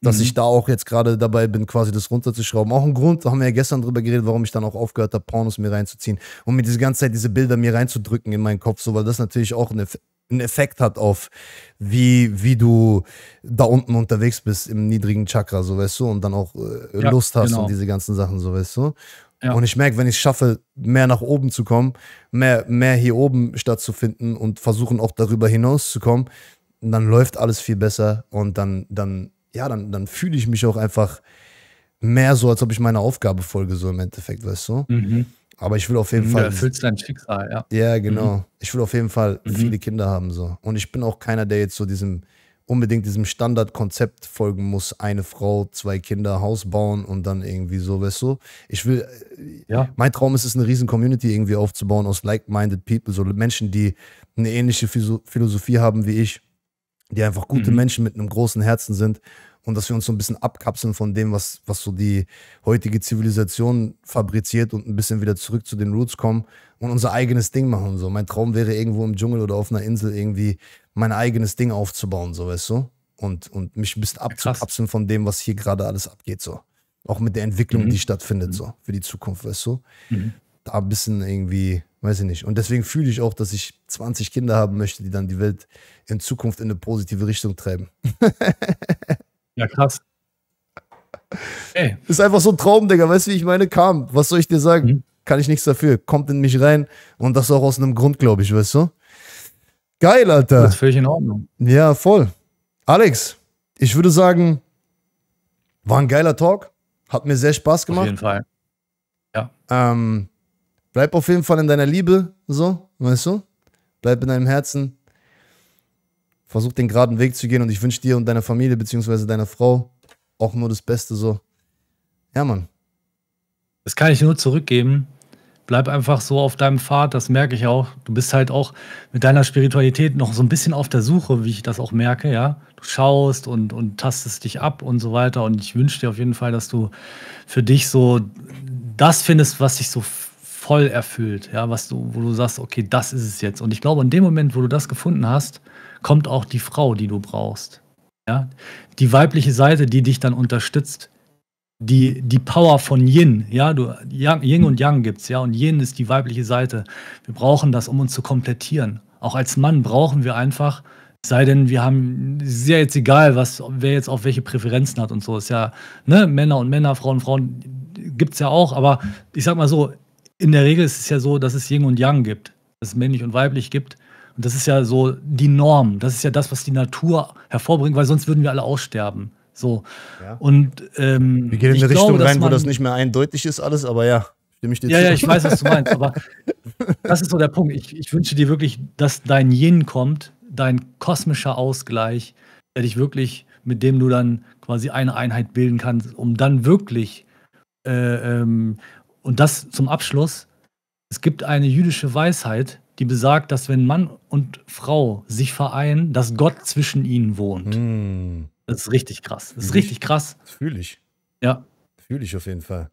dass mhm. ich da auch jetzt gerade dabei bin, quasi das runterzuschrauben. Auch ein Grund, da haben wir ja gestern drüber geredet, warum ich dann auch aufgehört habe, Pornos mir reinzuziehen und mir diese ganze Zeit diese Bilder mir reinzudrücken in meinen Kopf, so weil das natürlich auch eine einen Effekt hat auf wie, wie du da unten unterwegs bist im niedrigen Chakra, so weißt du, und dann auch äh, ja, Lust hast genau. und diese ganzen Sachen, so weißt du. Und ich merke, wenn ich es schaffe, mehr nach oben zu kommen, mehr, mehr hier oben stattzufinden und versuchen auch darüber hinaus zu kommen, dann läuft alles viel besser und dann, dann, ja, dann, dann fühle ich mich auch einfach mehr so, als ob ich meine Aufgabe folge, so im Endeffekt, weißt du? Mhm. Aber ich will auf jeden du Fall. Du erfüllst dein Schicksal, ja. Ja, genau. Mhm. Ich will auf jeden Fall mhm. viele Kinder haben, so. Und ich bin auch keiner, der jetzt so diesem unbedingt diesem Standardkonzept folgen muss, eine Frau, zwei Kinder, Haus bauen und dann irgendwie so, weißt du? Ich will, äh, ja. mein Traum ist es, eine riesen Community irgendwie aufzubauen aus like-minded people, so Menschen, die eine ähnliche Philosophie haben wie ich, die einfach gute mhm. Menschen mit einem großen Herzen sind und dass wir uns so ein bisschen abkapseln von dem, was, was so die heutige Zivilisation fabriziert und ein bisschen wieder zurück zu den Roots kommen und unser eigenes Ding machen so. Mein Traum wäre irgendwo im Dschungel oder auf einer Insel irgendwie mein eigenes Ding aufzubauen, so weißt du? Und, und mich ein bisschen abzukapseln von dem, was hier gerade alles abgeht, so. Auch mit der Entwicklung, mhm. die stattfindet, mhm. so, für die Zukunft, weißt du? Mhm. Da ein bisschen irgendwie, weiß ich nicht. Und deswegen fühle ich auch, dass ich 20 Kinder haben möchte, die dann die Welt in Zukunft in eine positive Richtung treiben. ja, krass. Ey. Ist einfach so ein Traum, Digga. Weißt du, wie ich meine? Kam. Was soll ich dir sagen? Mhm. Kann ich nichts dafür. Kommt in mich rein. Und das auch aus einem Grund, glaube ich, weißt du? Geil, Alter. Das ist völlig in Ordnung. Ja, voll. Alex, ich würde sagen, war ein geiler Talk. Hat mir sehr Spaß gemacht. Auf jeden Fall. Ja. Ähm, bleib auf jeden Fall in deiner Liebe, so, weißt du? Bleib in deinem Herzen. Versuch den geraden Weg zu gehen und ich wünsche dir und deiner Familie beziehungsweise deiner Frau auch nur das Beste, so. Ja, Mann. Das kann ich nur zurückgeben bleib einfach so auf deinem Pfad, das merke ich auch. Du bist halt auch mit deiner Spiritualität noch so ein bisschen auf der Suche, wie ich das auch merke, ja. Du schaust und, und tastest dich ab und so weiter. Und ich wünsche dir auf jeden Fall, dass du für dich so das findest, was dich so voll erfüllt, ja, was du, wo du sagst, okay, das ist es jetzt. Und ich glaube, in dem Moment, wo du das gefunden hast, kommt auch die Frau, die du brauchst. Ja? Die weibliche Seite, die dich dann unterstützt, die, die Power von Yin, ja, du, Yin und Yang gibt's, ja, und Yin ist die weibliche Seite. Wir brauchen das, um uns zu komplettieren. Auch als Mann brauchen wir einfach, sei denn, wir haben, ist ja jetzt egal, was, wer jetzt auf welche Präferenzen hat und so, ist ja, ne, Männer und Männer, Frauen, und Frauen gibt es ja auch, aber ich sag mal so, in der Regel ist es ja so, dass es Yin und Yang gibt, dass es männlich und weiblich gibt. Und das ist ja so die Norm, das ist ja das, was die Natur hervorbringt, weil sonst würden wir alle aussterben. So. Ja. Und ähm, wir gehen in eine Richtung glaube, rein, wo das nicht mehr eindeutig ist, alles, aber ja, stimme ich dir ja, zu. Ja, ich weiß, was du meinst, aber das ist so der Punkt. Ich, ich wünsche dir wirklich, dass dein Yin kommt, dein kosmischer Ausgleich, der dich wirklich, mit dem du dann quasi eine Einheit bilden kannst, um dann wirklich äh, ähm, und das zum Abschluss. Es gibt eine jüdische Weisheit, die besagt, dass wenn Mann und Frau sich vereinen, dass Gott zwischen ihnen wohnt. Hm. Das ist richtig krass. Das ist mhm. richtig krass. Das fühle ich. Ja. Fühle ich auf jeden Fall.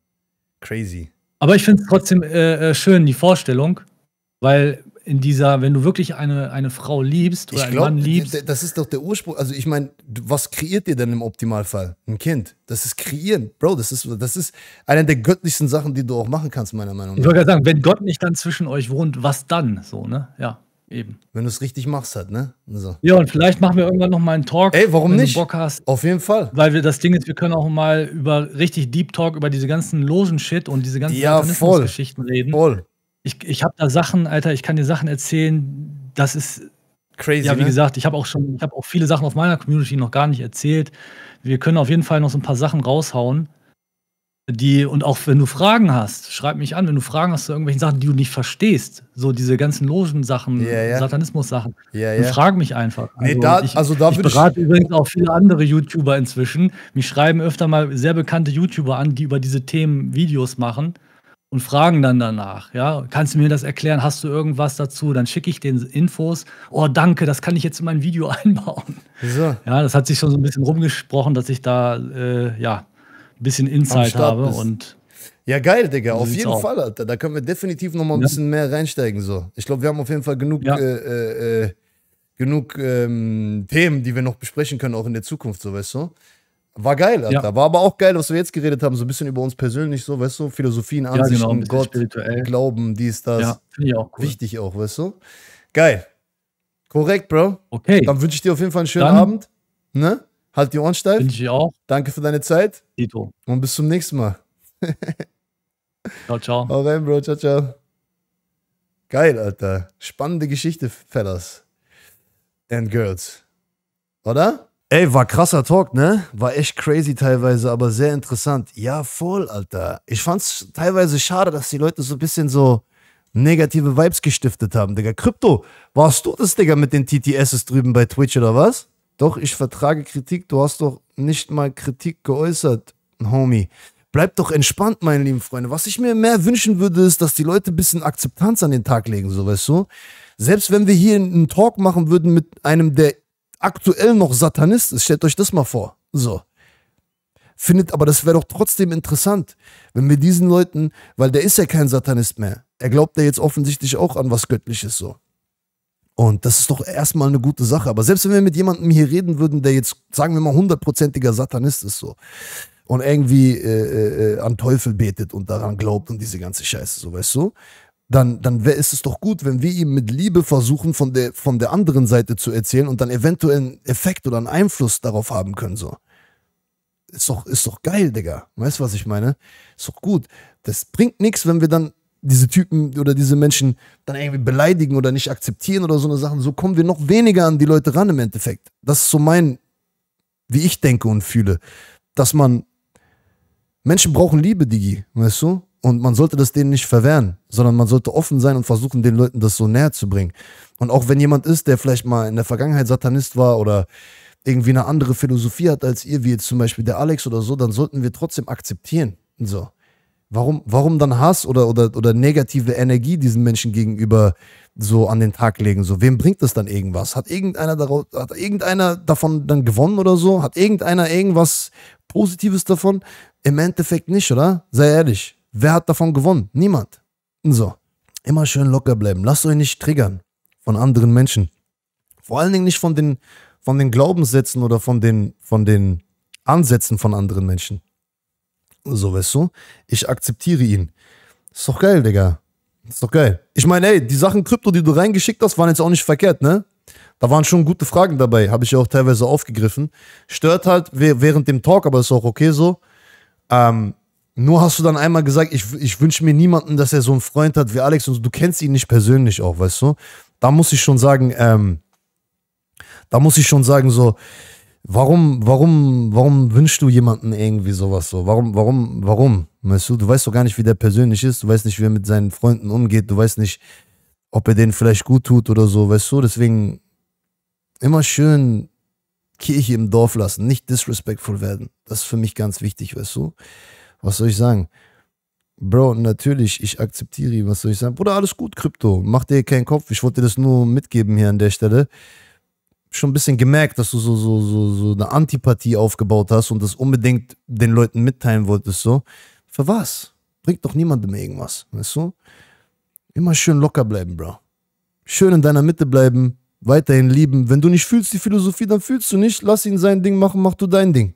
Crazy. Aber ich finde es trotzdem äh, äh, schön, die Vorstellung, weil in dieser, wenn du wirklich eine, eine Frau liebst oder ich einen Mann liebst. Das ist doch der Ursprung. Also ich meine, was kreiert ihr denn im Optimalfall? Ein Kind. Das ist kreieren. Bro, das ist, das ist eine der göttlichsten Sachen, die du auch machen kannst, meiner Meinung nach. Ich würde gerade sagen, wenn Gott nicht dann zwischen euch wohnt, was dann? So, ne? Ja. Eben. Wenn du es richtig machst halt, ne? So. Ja, und vielleicht machen wir irgendwann noch mal einen Talk. Ey, warum wenn nicht? Du Bock hast. Auf jeden Fall. Weil wir das Ding ist, wir können auch mal über richtig Deep Talk, über diese ganzen losen Shit und diese ganzen ja, Geschichten reden. Ja, Voll. Ich, ich habe da Sachen, Alter, ich kann dir Sachen erzählen, das ist Crazy. Ja, wie ne? gesagt, ich habe auch schon, ich habe auch viele Sachen auf meiner Community noch gar nicht erzählt. Wir können auf jeden Fall noch so ein paar Sachen raushauen die, und auch wenn du Fragen hast, schreib mich an, wenn du Fragen hast zu irgendwelchen Sachen, die du nicht verstehst. So diese ganzen Logen-Sachen, yeah, yeah. Satanismus-Sachen. Yeah, yeah. frag mich einfach. Also nee, da, ich, also da ich berate ich übrigens auch viele andere YouTuber inzwischen. Mich schreiben öfter mal sehr bekannte YouTuber an, die über diese Themen Videos machen und fragen dann danach. Ja, kannst du mir das erklären? Hast du irgendwas dazu? Dann schicke ich den Infos. Oh, danke, das kann ich jetzt in mein Video einbauen. So. Ja, das hat sich schon so ein bisschen rumgesprochen, dass ich da, äh, ja bisschen Insight habe und. Ja, geil, Digga, auf jeden auch. Fall, Alter. Da können wir definitiv noch mal ein ja. bisschen mehr reinsteigen. So. Ich glaube, wir haben auf jeden Fall genug, ja. Äh, äh, äh, genug ähm, Themen, die wir noch besprechen können, auch in der Zukunft, so weißt du. War geil, Alter. Ja. War aber auch geil, was wir jetzt geredet haben, so ein bisschen über uns persönlich, so, weißt du, Philosophien, genau, Ansichten, genau, Gott, spirituell. Glauben, dies, das. Ja, finde ich auch cool. Wichtig auch, weißt du. Geil. Korrekt, Bro. Okay. Dann wünsche ich dir auf jeden Fall einen schönen Dann Abend. Ne? Halt die Ohren steif. Bin ich auch. Danke für deine Zeit. Dito. Und bis zum nächsten Mal. ciao, ciao. Hau rein, Bro. Ciao, ciao. Geil, Alter. Spannende Geschichte, Fellas. And Girls. Oder? Ey, war krasser Talk, ne? War echt crazy teilweise, aber sehr interessant. Ja, voll, Alter. Ich fand's teilweise schade, dass die Leute so ein bisschen so negative Vibes gestiftet haben, Digga. Krypto, warst du das, Digga, mit den TTSs drüben bei Twitch oder was? Doch, ich vertrage Kritik. Du hast doch nicht mal Kritik geäußert, Homie. Bleibt doch entspannt, meine lieben Freunde. Was ich mir mehr wünschen würde, ist, dass die Leute ein bisschen Akzeptanz an den Tag legen, so weißt du. Selbst wenn wir hier einen Talk machen würden mit einem, der aktuell noch Satanist ist, stellt euch das mal vor. So. Findet, aber das wäre doch trotzdem interessant, wenn wir diesen Leuten, weil der ist ja kein Satanist mehr. Er glaubt ja jetzt offensichtlich auch an was Göttliches so. Und das ist doch erstmal eine gute Sache. Aber selbst wenn wir mit jemandem hier reden würden, der jetzt, sagen wir mal, hundertprozentiger Satanist ist, so, und irgendwie äh, äh, äh an Teufel betet und daran glaubt und diese ganze Scheiße, so, weißt du? dann, dann ist es doch gut, wenn wir ihm mit Liebe versuchen, von der, von der anderen Seite zu erzählen und dann eventuell einen Effekt oder einen Einfluss darauf haben können. So. Ist, doch, ist doch geil, Digga. Weißt du, was ich meine? Ist doch gut. Das bringt nichts, wenn wir dann diese Typen oder diese Menschen dann irgendwie beleidigen oder nicht akzeptieren oder so eine Sachen, so kommen wir noch weniger an die Leute ran im Endeffekt. Das ist so mein, wie ich denke und fühle, dass man, Menschen brauchen Liebe, Digi, weißt du? Und man sollte das denen nicht verwehren, sondern man sollte offen sein und versuchen, den Leuten das so näher zu bringen. Und auch wenn jemand ist, der vielleicht mal in der Vergangenheit Satanist war oder irgendwie eine andere Philosophie hat als ihr, wie jetzt zum Beispiel der Alex oder so, dann sollten wir trotzdem akzeptieren. So. Warum, warum dann Hass oder, oder, oder negative Energie diesen Menschen gegenüber so an den Tag legen? So, wem bringt das dann irgendwas? Hat irgendeiner, daraus, hat irgendeiner davon dann gewonnen oder so? Hat irgendeiner irgendwas Positives davon? Im Endeffekt nicht, oder? Sei ehrlich. Wer hat davon gewonnen? Niemand. So, immer schön locker bleiben. Lasst euch nicht triggern von anderen Menschen. Vor allen Dingen nicht von den, von den Glaubenssätzen oder von den, von den Ansätzen von anderen Menschen. So, weißt du? Ich akzeptiere ihn. Ist doch geil, Digga. Ist doch geil. Ich meine, ey, die Sachen Krypto, die du reingeschickt hast, waren jetzt auch nicht verkehrt, ne? Da waren schon gute Fragen dabei, habe ich auch teilweise aufgegriffen. Stört halt während dem Talk, aber ist auch okay so. Ähm, nur hast du dann einmal gesagt, ich, ich wünsche mir niemanden, dass er so einen Freund hat wie Alex und so. du kennst ihn nicht persönlich auch, weißt du? Da muss ich schon sagen, ähm, da muss ich schon sagen, so, Warum, warum, warum wünschst du jemanden irgendwie sowas so? Warum, warum, warum? Weißt du, du weißt doch gar nicht, wie der persönlich ist, du weißt nicht, wie er mit seinen Freunden umgeht, du weißt nicht, ob er denen vielleicht gut tut oder so, weißt du? Deswegen immer schön Kirche im Dorf lassen, nicht disrespectful werden. Das ist für mich ganz wichtig, weißt du? Was soll ich sagen? Bro, natürlich, ich akzeptiere, was soll ich sagen? Bruder, alles gut, Krypto. Mach dir keinen Kopf. Ich wollte dir das nur mitgeben hier an der Stelle schon ein bisschen gemerkt, dass du so, so, so, so eine Antipathie aufgebaut hast und das unbedingt den Leuten mitteilen wolltest, so. Für was? Bringt doch niemandem irgendwas, weißt du? Immer schön locker bleiben, Bro. Schön in deiner Mitte bleiben, weiterhin lieben. Wenn du nicht fühlst die Philosophie, dann fühlst du nicht. Lass ihn sein Ding machen, mach du dein Ding.